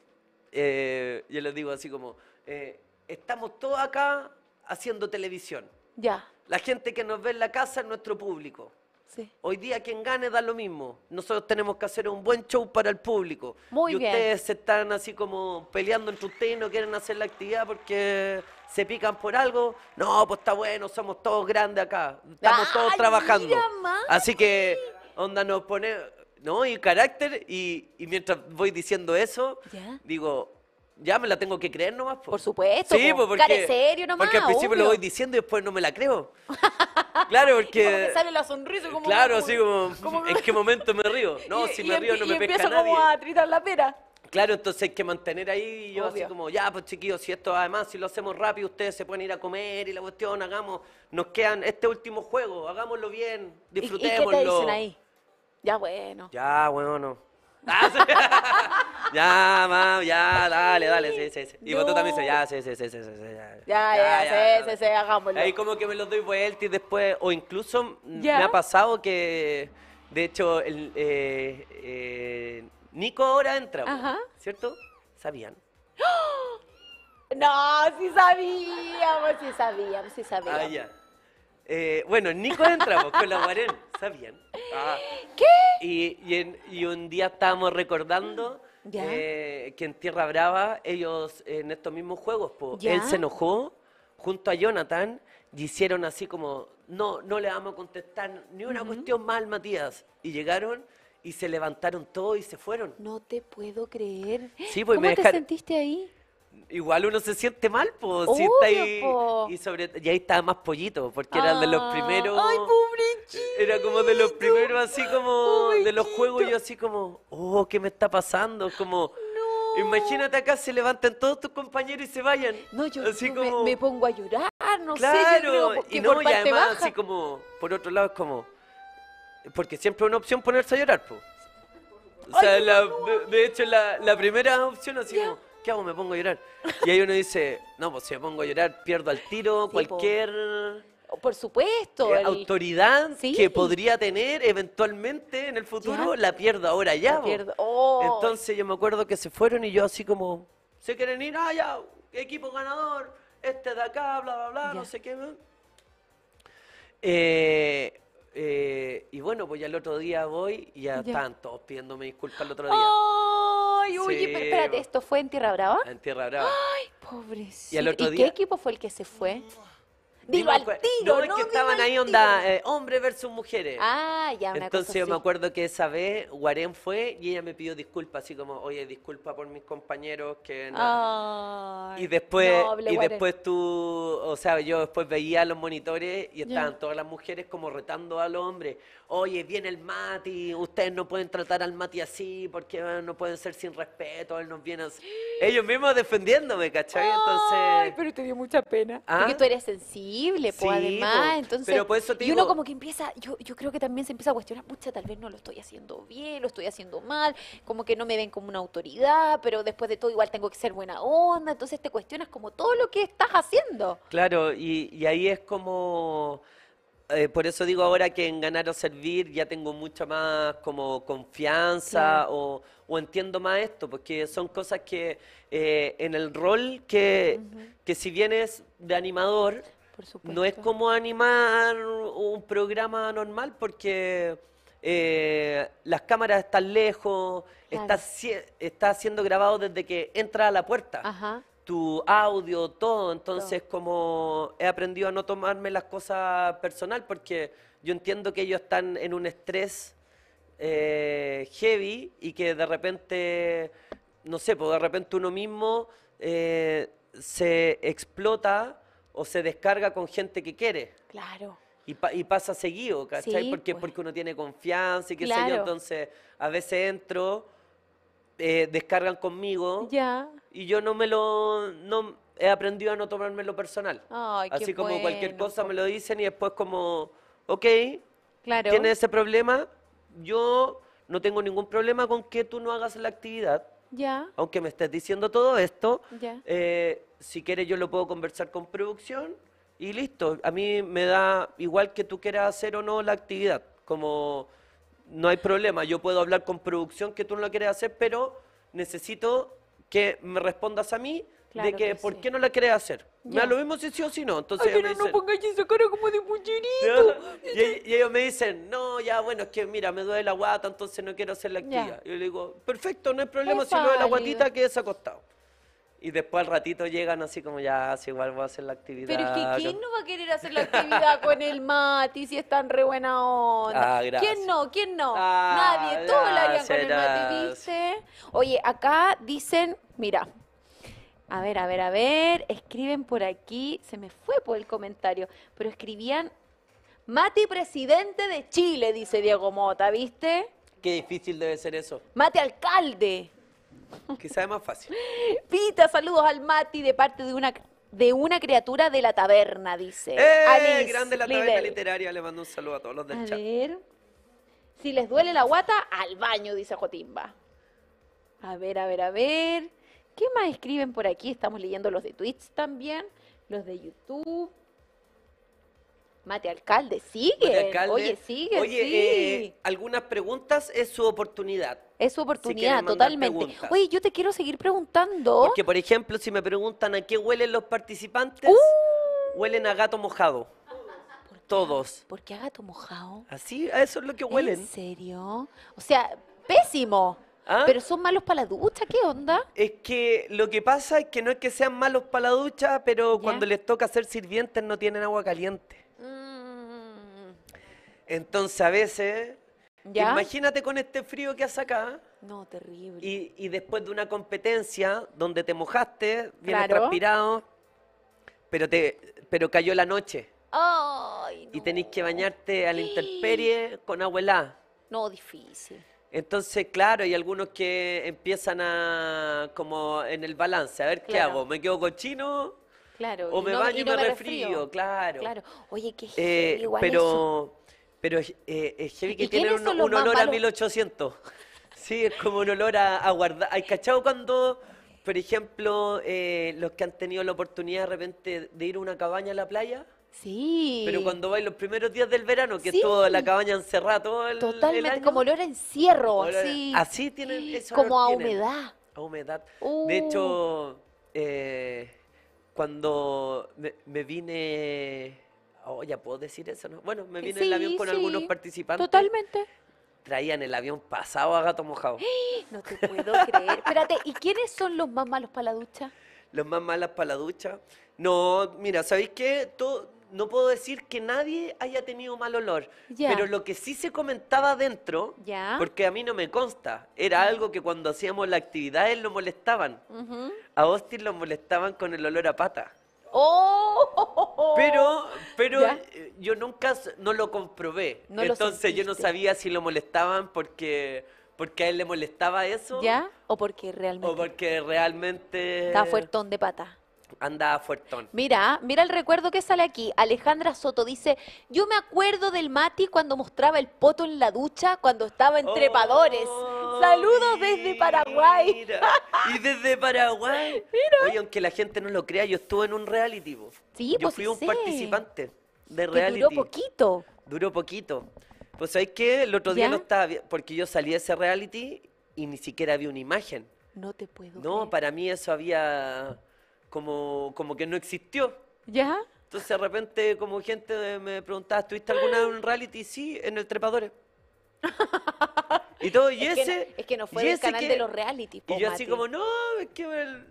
Speaker 2: eh, yo les digo así como, eh, estamos todos acá haciendo televisión. Ya. La gente que nos ve en la casa es nuestro público. Sí. Hoy día quien gane da lo mismo. Nosotros tenemos que hacer un buen show para el público. Muy y ustedes se están así como peleando entre ustedes y no quieren hacer la actividad porque se pican por algo. No, pues está bueno, somos todos grandes acá. Estamos ah, todos trabajando. así que, onda, nos ponemos no, y carácter, y, mientras voy diciendo eso, digo, ya me la tengo que creer nomás. Por supuesto. Sí, porque, serio nomás, porque al principio lo voy diciendo y después no me la creo. Claro, porque... sale
Speaker 1: la sonrisa como... Claro, así
Speaker 2: como, ¿en qué momento me río? No, si me río no me pesca nadie. Y empiezo como a tritar la pera. Claro, entonces hay que mantener ahí, y yo así como, ya, pues chiquillos, si esto además, si lo hacemos rápido, ustedes se pueden ir a comer y la cuestión, hagamos, nos quedan este último juego, hagámoslo bien, disfrutémoslo. qué dicen ahí?
Speaker 1: Ya bueno.
Speaker 2: Ya bueno. Ah, ya, mamá ya, dale, dale, sí, sí, sí. Y vos tú también dices, ya, sí, sí, sí, sí, sí, ya. Ya, ya,
Speaker 1: sí, sí, sí, hagámoslo. Ahí
Speaker 2: como que me los doy vuelta y después, o incluso me ha pasado que, de hecho, el, eh, eh Nico ahora entra, ¿cierto? ¿Sabían?
Speaker 1: No, sí sabíamos, sí sabíamos, sí sabíamos.
Speaker 2: Ah, ya. Eh, bueno, Nico entramos con la Guarén, ¿sabían? bien. Ah. ¿Qué? Y, un día estábamos recordando eh, que en Tierra Brava ellos en estos mismos juegos, él se enojó junto a Jonathan y hicieron así como, no, no le vamos a contestar ni una cuestión mal, Matías. Y llegaron y se levantaron todos y se fueron. No te puedo creer. Sí, pues ¿Cómo te
Speaker 1: sentiste ahí?
Speaker 2: Igual uno se siente mal, pues. Si está ahí, Y, sobre, y ahí estaba más pollito, porque eran era de los ah. primeros. ¡Ay, Era como de los primeros, así como. De los juegos, yo así como, oh, ¿qué me está pasando? Como. Imagínate acá se levantan todos tus compañeros y se vayan. No, yo, me, pongo a llorar, no sé. Claro, y no, y además, así como, por otro lado, es como. Porque siempre es una opción ponerse a llorar, pues. O sea, de, hecho, la, primera opción, así como ¿qué hago? Me pongo a llorar. Y ahí uno dice, no, pues si me pongo a llorar, pierdo al tiro cualquier...
Speaker 1: Oh, por supuesto. Eh, autoridad
Speaker 2: que podría tener eventualmente en el futuro, la pierdo ahora ya. Oh. Entonces yo me acuerdo que se fueron y yo así como, ¿se quieren ir? Ah, ya, equipo ganador, este de acá, bla, bla, bla, no sé qué. Eh, eh, y bueno, pues ya el otro día voy y ya, tanto todos pidiéndome disculpas el otro oh, día.
Speaker 1: Ay, oye, pero espérate, ¿esto fue en Tierra Brava?
Speaker 2: En Tierra Brava. Ay,
Speaker 1: pobrecito. ¿Y, ¿Y qué equipo fue el que se fue?
Speaker 2: Dilo al no, es que estaban ahí onda eh, hombres versus mujeres.
Speaker 1: Ah, ya, Entonces yo me
Speaker 2: acuerdo que esa vez Guarén fue y ella me pidió disculpas, así como, oye, disculpa por mis compañeros que
Speaker 1: no. y después, y después
Speaker 2: tú, o sea, yo después veía los monitores y estaban todas las mujeres como retando al hombre Oye, viene el Mati, ustedes no pueden tratar al Mati así, porque ah, no pueden ser sin respeto, él nos viene Ellos mismos defendiéndome, ¿cachai? Entonces. Ay,
Speaker 1: pero te dio mucha pena. ¿Ah? Porque tú eres sencillo además. Entonces, y uno como que empieza, yo, yo creo que también se empieza a cuestionar, pucha, tal vez no lo estoy haciendo bien, lo estoy haciendo mal, como que no me ven como una autoridad, pero después de todo igual tengo que ser buena onda, entonces te cuestionas como todo lo que estás haciendo.
Speaker 2: Claro, y, ahí es como... Eh, por eso digo ahora que en ganar o servir ya tengo mucha más como confianza o, entiendo más esto, porque son cosas que eh, en el rol que, que si vienes de animador, no es como animar un programa normal porque eh, las cámaras están lejos, está, siendo grabado desde que entra a la puerta. Tu audio, todo. Entonces, como he aprendido a no tomarme las cosas personal porque yo entiendo que ellos están en un estrés eh, heavy y que de repente, no sé, pues de repente uno mismo eh, se explota o se descarga con gente que quiere. Claro. Y, pasa seguido, ¿cachai? Sí, porque, pues. porque uno tiene confianza y qué sé yo. Entonces, a veces entro, eh, descargan conmigo. Ya. Y yo no me lo. No, he aprendido a no tomarme lo personal.
Speaker 1: Ay, Así como cualquier cosa me
Speaker 2: lo dicen y después, como, ok,
Speaker 1: claro. tienes ese
Speaker 2: problema, yo no tengo ningún problema con que tú no hagas la actividad. Aunque me estés diciendo todo esto, eh, si quieres yo lo puedo conversar con producción y listo. A mí me da igual que tú quieras hacer o no la actividad. Como no hay problema, yo puedo hablar con producción que tú no lo quieres hacer, pero necesito que me respondas a mí de que, ¿por qué no la querés hacer? Ya. lo mismo si sí o si no. Entonces Ay, pero no pongas
Speaker 1: esa cara como
Speaker 2: de pucherito. Este y, ellos me dicen, no, ya, bueno, es que mira, me duele la guata, entonces no quiero hacer la actividad. yo le digo, perfecto, no hay problema, si no duele la guatita quedes acostado. Y después al ratito llegan así como ya, si igual voy a hacer la actividad. Pero es que ¿quién no
Speaker 1: va a querer hacer la actividad con el Mati si es tan re buena onda? Ah, ¿Quién no? ¿Quién no? Ah, Nadie, todos la harían con el Mati, Oye, acá dicen, mira, a ver, a ver, a ver, escriben por aquí, se me fue por el comentario, pero escribían Mati presidente de Chile, dice Diego Mota, ¿viste?
Speaker 2: Qué difícil debe ser eso.
Speaker 1: Mati alcalde.
Speaker 2: Quizá es más fácil.
Speaker 1: Pita, saludos al Mati de parte de una de una criatura de la taberna, dice. ¡Eh! grande la taberna
Speaker 2: literaria, le mando un saludo a todos los del chat. A
Speaker 1: ver. Si les duele la guata, al baño, dice Jotimba. A ver, a ver, a ver. ¿Qué más escriben por aquí? Estamos leyendo los de Twitch también, los de YouTube. Mate Alcalde, sigue. Oye, sigue. Oye, eh,
Speaker 2: algunas preguntas es su oportunidad. Es su oportunidad, totalmente. Oye,
Speaker 1: yo te quiero seguir preguntando. Porque,
Speaker 2: por ejemplo, si me preguntan a qué huelen los participantes, uh. huelen a gato mojado. ¿Por Todos. ¿Por qué a gato mojado? Así, a eso es lo que huelen. ¿En serio? O sea, pésimo. ¿Ah? Pero son malos para la ducha, ¿qué onda? Es que lo que pasa es que no es que sean malos para la ducha, pero cuando les toca ser sirvientes no tienen agua caliente. Mm. Entonces a veces, imagínate con este frío que hace acá. No, terrible. Y, después de una competencia donde te mojaste, bien transpirado, pero, te, pero cayó la noche.
Speaker 1: Ay,
Speaker 2: Y tenéis que bañarte a la intemperie con abuela. No, difícil. Entonces, claro, hay algunos que empiezan a, como en el balance, a ver qué hago, me quedo cochino claro. o me baño y, me, resfrío? Claro. claro.
Speaker 1: Oye, qué eh, Pero,
Speaker 2: pero es eh, heavy que tiene un, olor a 1800. sí, es como un olor a, guardar. ¿Hay cachado cuando, por ejemplo, eh, los que han tenido la oportunidad de repente de ir a una cabaña a la playa? Sí. Pero cuando va en los primeros días del verano, que toda la cabaña encerrada todo el Totalmente, como lo era encierro. Así tienen eso. Como a humedad. A humedad. Uh. De hecho, eh, cuando me, vine... Oh, ya puedo decir eso, ¿no? Bueno, me vine en el avión con algunos participantes. Totalmente. Traían el avión pasado a gato mojado.
Speaker 1: No te puedo creer. Espérate, ¿y quiénes son los más malos para la ducha?
Speaker 2: Los más malos para la ducha. No, mira, ¿sabéis qué? Todo, no puedo decir que nadie haya tenido mal olor, pero lo que sí se comentaba dentro, porque a mí no me consta, era algo que cuando hacíamos la actividad él lo molestaban. A Austin lo molestaban con el olor a pata.
Speaker 1: Oh, pero,
Speaker 2: pero eh, yo nunca no lo comprobé. Entonces yo no sabía si lo molestaban porque porque a él le molestaba eso. ¿Ya? O porque realmente. O porque realmente. está fuertón de pata anda fuertón.
Speaker 1: Mira, mira el recuerdo que sale aquí. Alejandra Soto dice, yo me acuerdo del Mati cuando mostraba el poto en la ducha cuando estaba en trepadores. Oh, Saludos desde Paraguay.
Speaker 2: Y desde Paraguay. Oye, aunque la gente no lo crea, yo estuve en un reality. Sí, yo pues fui un participante de reality. duró poquito. Duró poquito. Pues ¿sabes que El otro día no estaba porque yo salí de ese reality y ni siquiera vi una imagen.
Speaker 1: No te puedo.
Speaker 2: No, para mí eso había como, que no existió. ¿Ya? Entonces de repente como gente me preguntaba, ¿tuviste alguna en reality? Sí, en el Trepadores. y todo, y ese... es que no fue el canal de los reality.
Speaker 1: Po, y yo así como,
Speaker 2: no, es que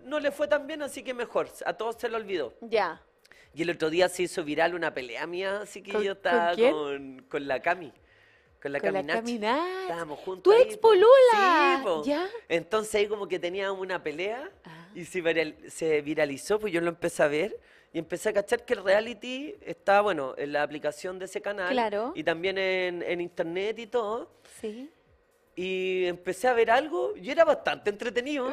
Speaker 2: no le fue tan bien, así que mejor, a todos se lo olvidó. Ya. Y el otro día se hizo viral una pelea mía, así que yo estaba ¿con, con, la Cami. Con la con Estábamos juntos. ¡Tu ex polula! Sí, ¿Ya? Entonces ahí como que teníamos una pelea. Ah y se, se viralizó, pues yo lo empecé a ver. Y empecé a cachar que el reality está, bueno, en la aplicación de ese canal. Claro. Y también en, internet y todo. Sí. Y empecé a ver algo y era bastante entretenido.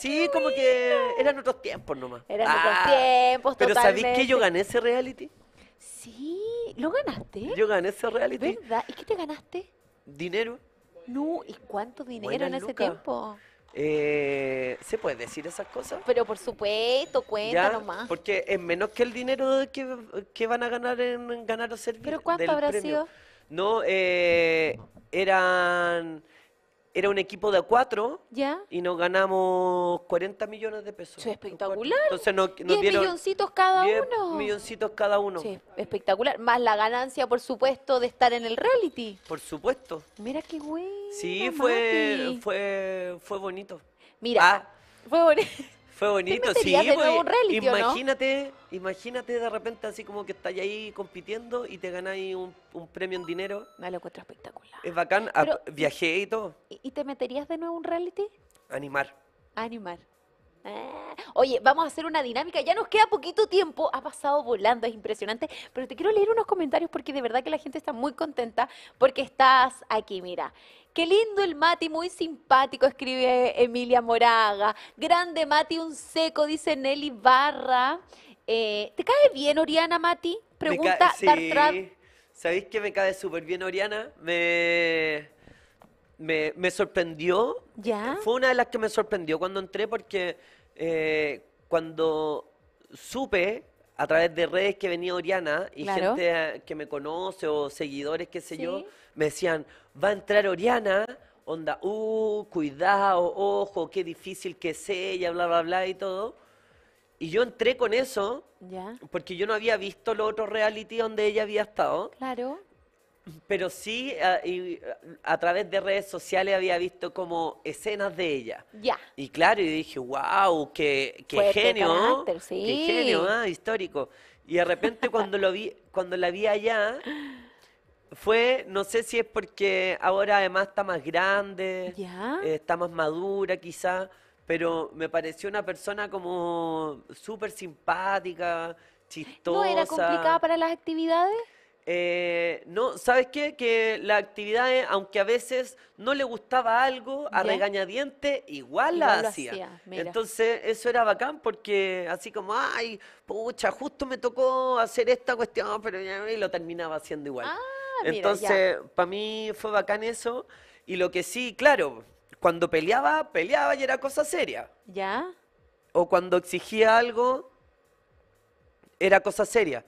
Speaker 2: sí, como que eran otros tiempos nomás. Eran otros ah,
Speaker 1: tiempos, Pero sabés que yo
Speaker 2: gané ese reality?
Speaker 1: Sí, ¿lo
Speaker 2: ganaste? Yo gané ese reality. ¿Verdad? ¿Y
Speaker 1: qué te ganaste?
Speaker 2: Dinero. No, ¿y cuánto dinero en ese
Speaker 1: tiempo?
Speaker 2: Eh, ¿Se puede decir esas cosas?
Speaker 1: Pero por supuesto, cuéntanos ¿Ya? más.
Speaker 2: Porque es menos que el dinero que, van a ganar en ganar o servicios ¿Pero cuánto habrá sido? No, eh, eran era un equipo de cuatro y nos ganamos 40 millones de pesos. Sí,
Speaker 1: espectacular. Entonces 10 milloncitos cada 10 uno. milloncitos cada uno. Sí, espectacular. Más la ganancia, por supuesto, de estar en el reality.
Speaker 2: Por supuesto.
Speaker 1: Mira qué güey. Sí, fue,
Speaker 2: fue, fue bonito.
Speaker 1: Mira, ah. fue bonito.
Speaker 2: Fue bonito, sí. De pues, imagínate, imagínate de repente así como que estás ahí compitiendo y te ganáis un, premio en dinero. No lo encuentro espectacular. Es bacán, ah, viajé y todo. ¿Y te meterías de nuevo un reality? Animar. Animar.
Speaker 1: oye, vamos a hacer una dinámica. Ya nos queda poquito tiempo. Ha pasado volando, es impresionante. Pero te quiero leer unos comentarios porque de verdad que la gente está muy contenta porque estás aquí. Mira, qué lindo el Mati, muy simpático, escribe Emilia Moraga. Grande Mati, un seco, dice Nelly Barra. Eh, ¿Te cae bien, Oriana Mati? Pregunta sí.
Speaker 2: ¿Sabéis que me cae súper bien, Oriana? Me. Me, me, sorprendió. ¿Ya? Fue una de las que me sorprendió cuando entré porque eh, cuando supe a través de redes que venía Oriana y gente eh, que me conoce o seguidores, qué sé yo, me decían, va a entrar Oriana, onda, uh, cuidado, ojo, qué difícil que sea, ella, bla, bla, bla y todo. Y yo entré con eso, porque yo no había visto los otro reality donde ella había estado. Claro pero sí eh, eh, a, través de redes sociales había visto como escenas de ella. Ya. Y claro, y dije, wow, qué, qué genio, qué genio, ah, histórico. Y de repente cuando lo vi, cuando la vi allá, fue, no sé si es porque ahora además está más grande, está más madura quizá, pero me pareció una persona como súper simpática, chistosa. ¿No era complicada
Speaker 1: para las actividades?
Speaker 2: Eh, no, ¿sabes qué? Que la actividad, aunque a veces no le gustaba algo, a regañadiente, igual, la hacía. Entonces, eso era bacán porque así como, ay, pucha, justo me tocó hacer esta cuestión, pero ya lo terminaba haciendo igual. Ah, Entonces, para mí fue bacán eso. Y lo que sí, claro, cuando peleaba, peleaba y era cosa seria. ¿Ya? O cuando exigía algo, era cosa seria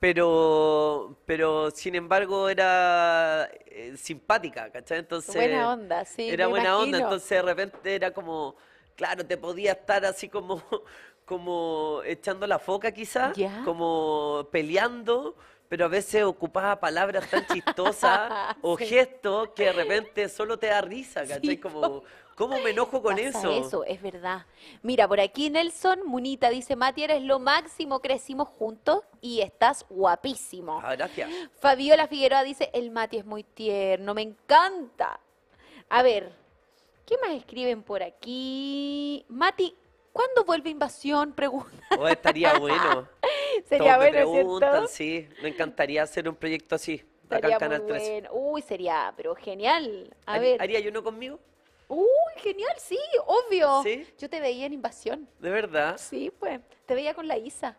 Speaker 2: pero, pero sin embargo era eh, simpática, ¿cachai? Entonces, buena
Speaker 1: onda, sí. Era buena onda, entonces
Speaker 2: de repente era como, claro, te podía estar así como, como echando la foca quizás, como peleando pero a veces ocupaba palabras tan chistosas o gestos que de repente solo te da risa, como, ¿cómo me enojo con eso? Eso,
Speaker 1: es verdad. Mira, por aquí Nelson Munita dice, Mati, eres lo máximo, crecimos juntos y estás guapísimo. Ah, gracias. Fabiola Figueroa dice, el Mati es muy tierno, me encanta. A ver, ¿qué más escriben por aquí? Mati, ¿cuándo vuelve invasión? Pregunta.
Speaker 2: Oh, estaría bueno.
Speaker 1: Sería Todos me preguntan,
Speaker 2: sí. Me encantaría hacer un proyecto así. Sería acá en Canal 3.
Speaker 1: Uy, sería, pero genial. A ¿Haría, ver. ¿Haría yo uno conmigo? Uy, genial, sí, obvio. ¿Sí? Yo te veía en Invasión.
Speaker 2: ¿De verdad? Sí,
Speaker 1: pues. Te veía con la Isa.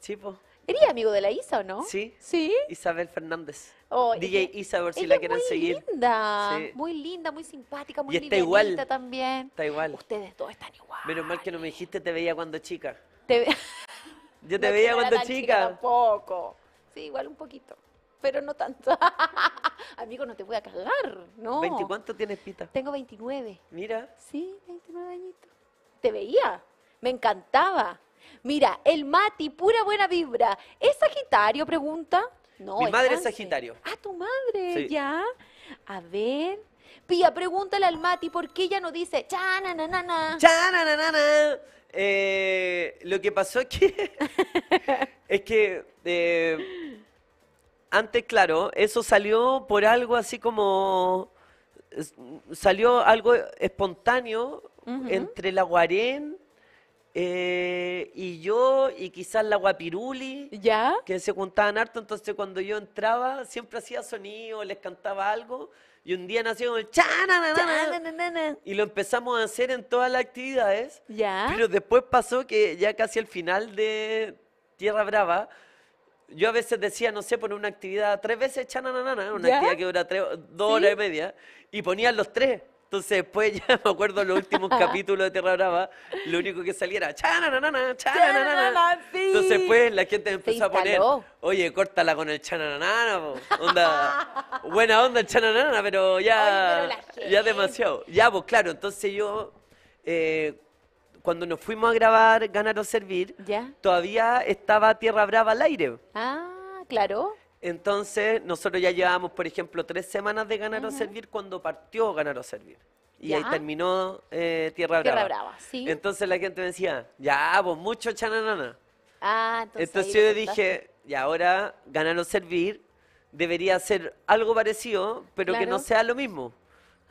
Speaker 1: Sí, pues. ¿Eres amigo de la Isa o no? Sí. ¿Sí?
Speaker 2: Isabel Fernández. Oh, DJ Isa, por si la quieren muy Linda,
Speaker 1: Muy linda, muy simpática, muy y está igual. también.
Speaker 2: Está igual. Ustedes dos están igual. Menos mal que no me dijiste te veía cuando chica. Te veía. Yo te veía cuando chica. chica.
Speaker 1: Tampoco. Sí, igual un poquito. Pero no tanto. Amigo, no te voy a cagar, ¿no?
Speaker 2: cuánto tienes, Pita?
Speaker 1: Tengo 29. Mira. Sí, 29 añitos. Te veía. Me encantaba. Mira, el Mati, pura buena vibra. ¿Es Sagitario? Pregunta. No, Mi madre es
Speaker 2: Sagitario. Ah,
Speaker 1: tu madre, ya. A ver. Pía, pregúntale al Mati por qué ella no dice cha-na-na-na-na. Cha-na-na-na-na-na.
Speaker 2: Eh, lo que pasó es que, es eh, que antes, claro, eso salió por algo así como, salió algo espontáneo entre la Guarén eh, y yo y quizás la Guapiruli que se juntaban harto, entonces cuando yo entraba siempre hacía sonido, les cantaba algo y un día nació el chananana. Y lo empezamos a hacer en todas las actividades. Ya. Pero después pasó que ya casi al final de Tierra Brava, yo a veces decía, no sé, poner una actividad tres veces chananana, una actividad que dura dos horas y media, y ponían los tres. Entonces después pues, ya me acuerdo los últimos capítulos de Tierra Brava, lo único que saliera, chananana, chananana. Sí. Entonces después pues, la gente empezó a poner, oye, córtala con el chananana, onda, buena onda el chananana, pero ya, ya demasiado. Ya, pues claro, entonces yo, eh, cuando nos fuimos a grabar Ganar o Servir, todavía estaba Tierra Brava al aire. Ah, claro. Entonces, nosotros ya llevábamos, por ejemplo, tres semanas de Ganar o Servir cuando partió Ganar o Servir. Y ahí terminó eh, Tierra Brava. Tierra Brava, sí. Entonces la gente me decía, ya, pues mucho chananana.
Speaker 1: Ah, entonces. Entonces yo dije,
Speaker 2: y ahora Ganar o Servir debería ser algo parecido, pero que no sea lo mismo.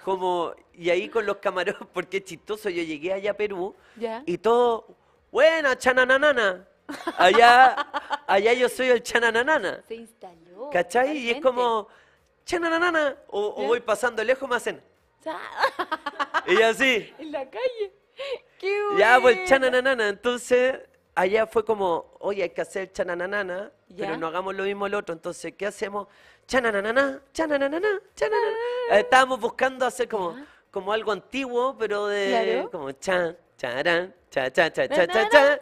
Speaker 2: Como, y ahí con los camarones, porque es chistoso, yo llegué allá a Perú y todo, buena, chananana. Allá, allá yo soy el chanananana Se instaló. ¿Cachai? Y es como, chanananana O, voy pasando lejos, me hacen. y así.
Speaker 1: En la calle. Qué ya, pues el chananana.
Speaker 2: Entonces, allá fue como, oye, hay que hacer chananana, pero no hagamos lo mismo el otro. Entonces, ¿qué hacemos? Chanananana chananana, chanananana ah. Estábamos buscando hacer como, como algo antiguo, pero de. Como chan cha cha cha cha cha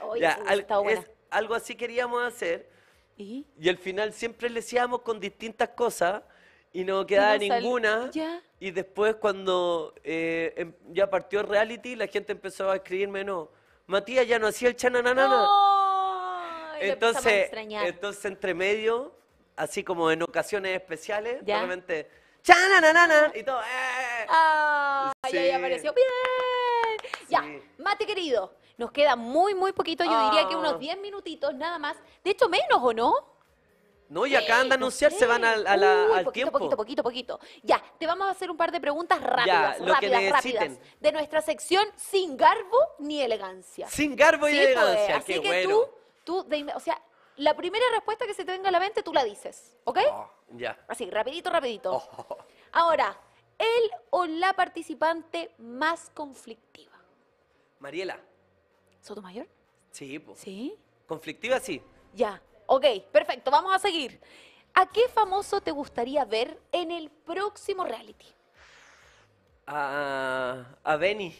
Speaker 2: cha ya, algo así queríamos hacer y, al final siempre le decíamos con distintas cosas y no quedaba ninguna y después cuando eh, em, ya partió reality la gente empezó a escribirme no Matías ya no hacía el chananana entonces entonces entre medio así como en ocasiones especiales realmente nana! y todo. Eh. Ah, ahí apareció.
Speaker 1: Bien. Ya, mate querido, nos queda muy, muy poquito. Yo diría que unos 10 ah. minutitos nada más. De hecho, menos, ¿o no?
Speaker 2: No, y acá acaban a anunciar, se van al, a la, poquito, tiempo. Poquito, poquito,
Speaker 1: poquito. Ya, te vamos a hacer un par de preguntas rápidas, rápidas, rápidas. De nuestra sección sin garbo ni elegancia. Sin garbo ni elegancia, Así que tú, tú o sea, la primera respuesta que se te venga a la mente, tú la dices, ¿ok? Ah, ya. Así, rapidito, rapidito. Oh. Ahora, ¿él o la participante más conflictiva.
Speaker 2: Mariela. Mayor? Sí, ¿Sí? Conflictiva, sí.
Speaker 1: Ya, ok, perfecto, vamos a seguir. ¿A qué famoso te gustaría ver en el próximo reality?
Speaker 2: A, a Benny.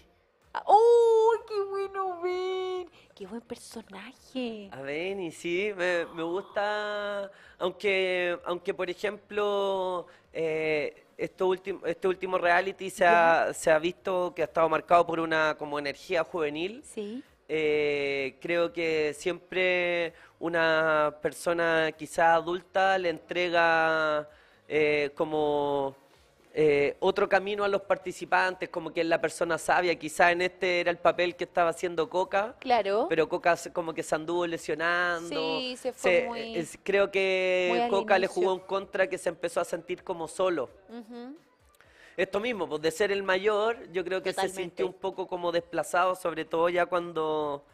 Speaker 2: ¡Oh, qué bueno Ben! ¡Qué buen personaje! A ver, y sí, me, gusta, aunque, aunque por ejemplo, eh, último, este último reality se ha, se ha, visto que ha estado marcado por una como energía juvenil. Sí. Eh, creo que siempre una persona quizá adulta le entrega eh, como eh, otro camino a los participantes, como que es la persona sabia, quizá en este era el papel que estaba haciendo Coca. Claro. Pero Coca como que se anduvo lesionando. Sí, se fue muy, eh, creo que Coca le jugó en contra que se empezó a sentir como solo. Esto mismo, pues de ser el mayor, yo creo que se sintió un poco como desplazado, sobre todo ya cuando,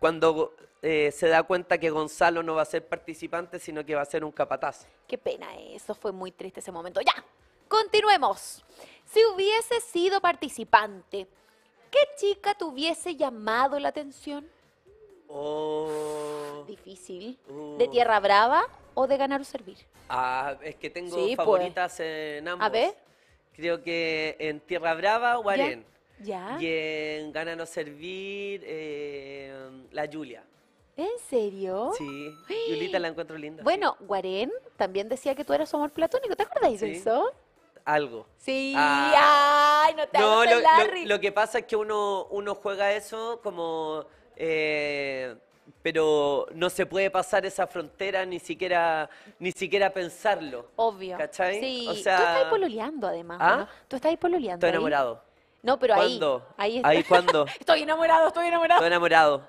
Speaker 2: cuando eh, se da cuenta que Gonzalo no va a ser participante, sino que va a ser un capataz.
Speaker 1: Qué pena eso, fue muy triste ese momento. ¡Ya! Continuemos. Si hubiese sido participante, ¿qué chica te hubiese llamado la atención?
Speaker 2: Oh. Difícil. Uh. ¿De Tierra
Speaker 1: Brava o de ganar o servir?
Speaker 2: Ah, es que tengo pues. favoritas en ambos. A ver. Creo que en Tierra Brava o ¿Ya? Y en Ganar o Servir, em, la Julia.
Speaker 1: ¿En serio?
Speaker 2: Sí, Julita la encuentro linda. Bueno,
Speaker 1: Guaren Guarén también decía que tú eras amor platónico, ¿te acordáis de eso?
Speaker 2: algo. Sí, ah, ay, no te hagas lo, Lo, lo, que pasa es que uno, uno juega eso como... Eh, pero no se puede pasar esa frontera ni siquiera ni siquiera pensarlo.
Speaker 1: Obvio. ¿Cachai? Sí. tú estás pololeando además. ¿Ah? ¿no? Tú estás pololeando. Estoy enamorado. No, pero ahí. Ahí, ahí cuándo. estoy enamorado, estoy enamorado. Estoy enamorado.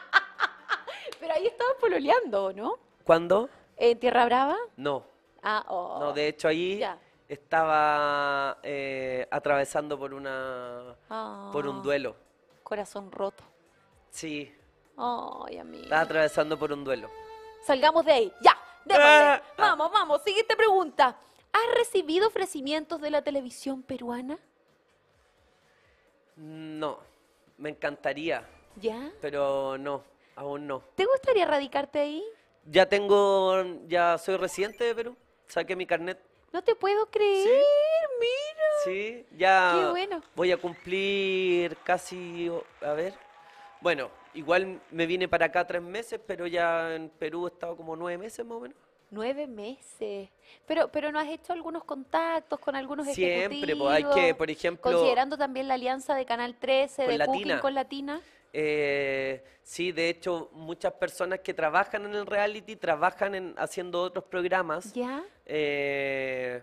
Speaker 1: pero ahí estabas pololeando, ¿no? ¿Cuándo? ¿En Tierra Brava? No. Ah,
Speaker 2: oh. No, de hecho ahí estaba eh, atravesando por una por un ah. duelo. Corazón roto. Sí. Ay, amigo. Estaba atravesando por un duelo.
Speaker 1: Salgamos de ahí, ya. Ah. Vamos, vamos. Siguiente pregunta. ¿Has recibido ofrecimientos de la televisión peruana?
Speaker 2: No. Me encantaría. ¿Ya? Pero no, aún no.
Speaker 1: ¿Te gustaría radicarte ahí?
Speaker 2: Ya tengo, ya soy residente de Perú. Saqué mi carnet.
Speaker 1: No te puedo creer,
Speaker 2: mira. Sí, ya Qué bueno. voy a cumplir casi, a ver, bueno, igual me vine para acá tres meses, pero ya en Perú he estado como nueve meses más o menos.
Speaker 1: Nueve meses. Pero, pero no has hecho algunos contactos con algunos Siempre, pues, ejecutivos. Siempre, hay que, por ejemplo... Considerando también la alianza de Canal 13, de Latina. Cooking con Latina.
Speaker 2: Eh, sí, de hecho, muchas personas que trabajan en el reality trabajan en, haciendo otros programas. ¿Ya? eh,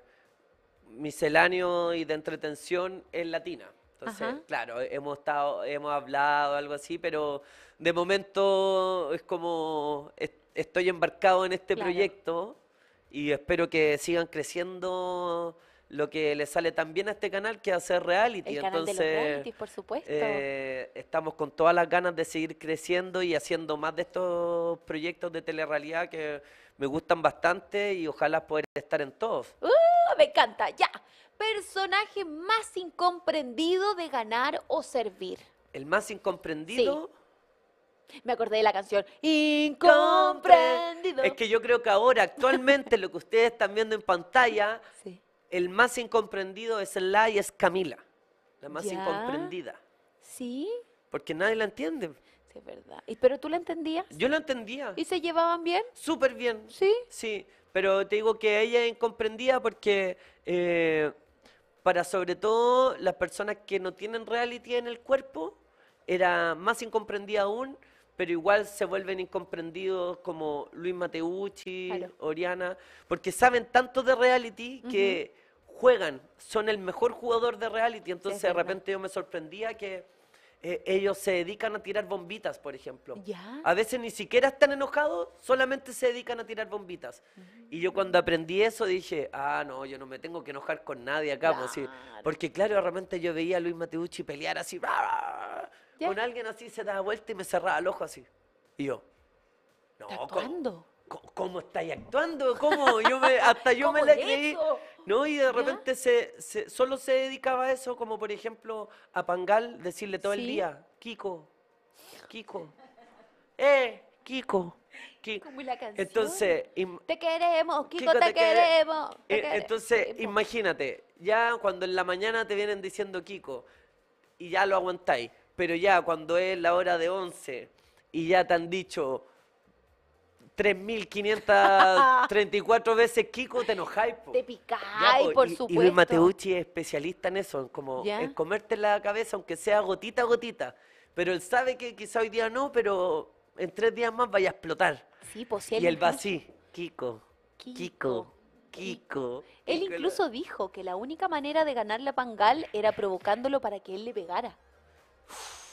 Speaker 2: misceláneo y de entretención en latina. Entonces, claro, hemos estado, hemos hablado, algo así, pero de momento es como estoy embarcado en este proyecto y espero que sigan creciendo lo que le sale tan bien a este canal que hacer reality. El canal
Speaker 1: por supuesto. Eh,
Speaker 2: estamos con todas las ganas de seguir creciendo y haciendo más de estos proyectos de telerrealidad que me gustan bastante y ojalá poder estar en todos.
Speaker 1: Uh, me encanta, ya. Personaje más incomprendido de ganar o servir.
Speaker 2: El más incomprendido.
Speaker 1: Me acordé de la canción
Speaker 2: Incomprendido. Es que yo creo que ahora, actualmente, lo que ustedes están viendo en pantalla, el más incomprendido es la y es Camila, la más incomprendida. Sí. Porque nadie la entiende. Es verdad. ¿Y, ¿Pero tú la entendías? Yo la entendía. ¿Y se llevaban bien? Súper bien. ¿Sí? Sí, pero te digo que ella incomprendía porque eh, para sobre todo las personas que no tienen reality en el cuerpo, era más incomprendida aún, pero igual se vuelven incomprendidos como Luis Mateucci, Oriana, porque saben tanto de reality que juegan, son el mejor jugador de reality, entonces de repente yo me sorprendía que e, ellos se dedican a tirar bombitas, por ejemplo. A veces ni siquiera están enojados, solamente se dedican a tirar bombitas. Mm. Y yo cuando aprendí eso dije, ah, no, yo no me tengo que enojar con nadie acá. Pues Porque claro, realmente yo veía a Luis Mateucci pelear así, con alguien así, se daba vuelta y me cerraba el ojo así. Y yo, no, cuándo? ¿Cómo estáis actuando? ¿Cómo? hasta yo me la creí. ¿no? Y de repente solo se dedicaba a eso, como por ejemplo a Pangal decirle todo el día, Kiko, Kiko, eh, Kiko.
Speaker 1: Entonces, te queremos, Kiko, te, eh, queremos.
Speaker 2: entonces, imagínate, ya cuando en la mañana te vienen diciendo Kiko y ya lo aguantáis, pero ya cuando es la hora de 11 y ya te han dicho 3.534 veces Kiko, te enojáis. Te picáis, por supuesto. Y Luis Mateucci es especialista en eso, en como comerte la cabeza, aunque sea gotita a gotita. Pero él sabe que quizá hoy día no, pero en tres días más vaya a explotar. Sí, posible Y él va así, Kiko, Kiko, Kiko. Él incluso
Speaker 1: dijo que la única manera de ganar la Pangal era provocándolo para que él le pegara.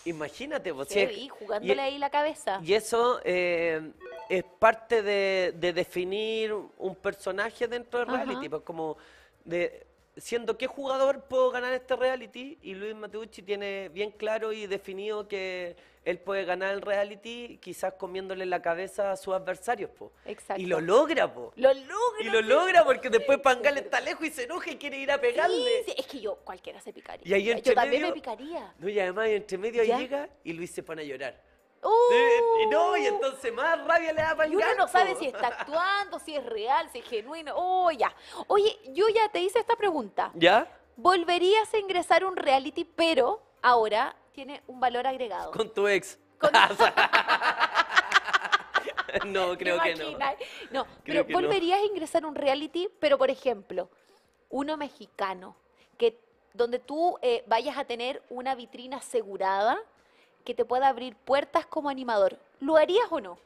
Speaker 2: Imagínate, vos. Sí, y jugándole e- ahí
Speaker 1: la cabeza. Y
Speaker 2: eso... Eh, es parte de, definir un personaje dentro del reality, pues como de siendo qué jugador puedo ganar este reality y Luis Mateucci tiene bien claro y definido que él puede ganar el reality quizás comiéndole la cabeza a sus adversarios,
Speaker 1: Y lo logra, po. Lo logra.
Speaker 2: Y lo logra porque después Pangal está lejos y se enoja y quiere ir a pegarle.
Speaker 1: es que yo cualquiera se picaría. Y ahí entre yo medio, me picaría.
Speaker 2: y además entre medio llega y Luis se pone a llorar. ¡Uh! no, y entonces más rabia le da para el uno no sabe si está
Speaker 1: actuando, si es real, si es genuino. Oh, ya. Oye, yo ya te hice esta pregunta. ¿Ya? ¿Volverías a ingresar un reality, pero ahora tiene un valor agregado?
Speaker 2: Con tu ex. no, creo que no.
Speaker 1: No, pero volverías a ingresar un reality, pero por ejemplo, uno mexicano, que donde tú eh, vayas a tener una vitrina asegurada que te pueda abrir puertas como animador. ¿Lo harías o no?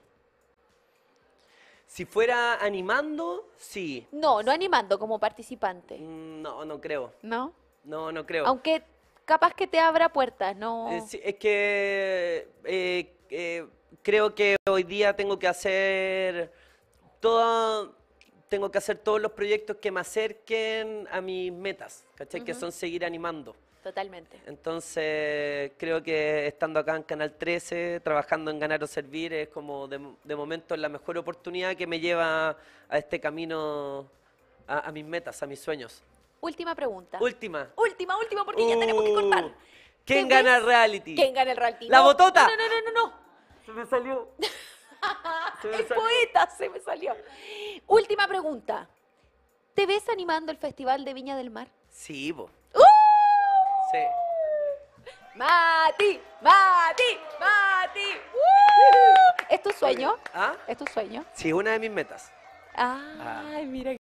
Speaker 2: Si fuera animando, sí.
Speaker 1: No, no animando, como participante.
Speaker 2: Mm, no, no creo. ¿No? No, no creo. Aunque
Speaker 1: capaz que te abra puertas, ¿no? Eh,
Speaker 2: es que eh, eh, creo que hoy día tengo que hacer todo, tengo que hacer todos los proyectos que me acerquen a mis metas, ¿cachai? Que son seguir animando. Totalmente. Entonces, creo que estando acá en Canal 13, trabajando en Ganar o Servir, es como de, momento la mejor oportunidad que me lleva a este camino, a, mis metas, a mis sueños.
Speaker 1: Última pregunta. Última. Última, última, porque ya tenemos que uh.
Speaker 2: cortar. ¿Quién gana el reality? ¿Quién
Speaker 1: gana el reality? ¡La botota! No, no, no, no, no. Se me salió.
Speaker 2: Es poeta se me salió.
Speaker 1: Última pregunta. ¿Te ves animando el Festival de Viña del Mar?
Speaker 2: Sí, vos. Este.
Speaker 1: Mati, Mati, Mati. ¡Uh! ¿Es tu sueño? ¿Ah? ¿Es tu
Speaker 2: sueño? Sí, una de mis metas.
Speaker 1: Ay, ah. mira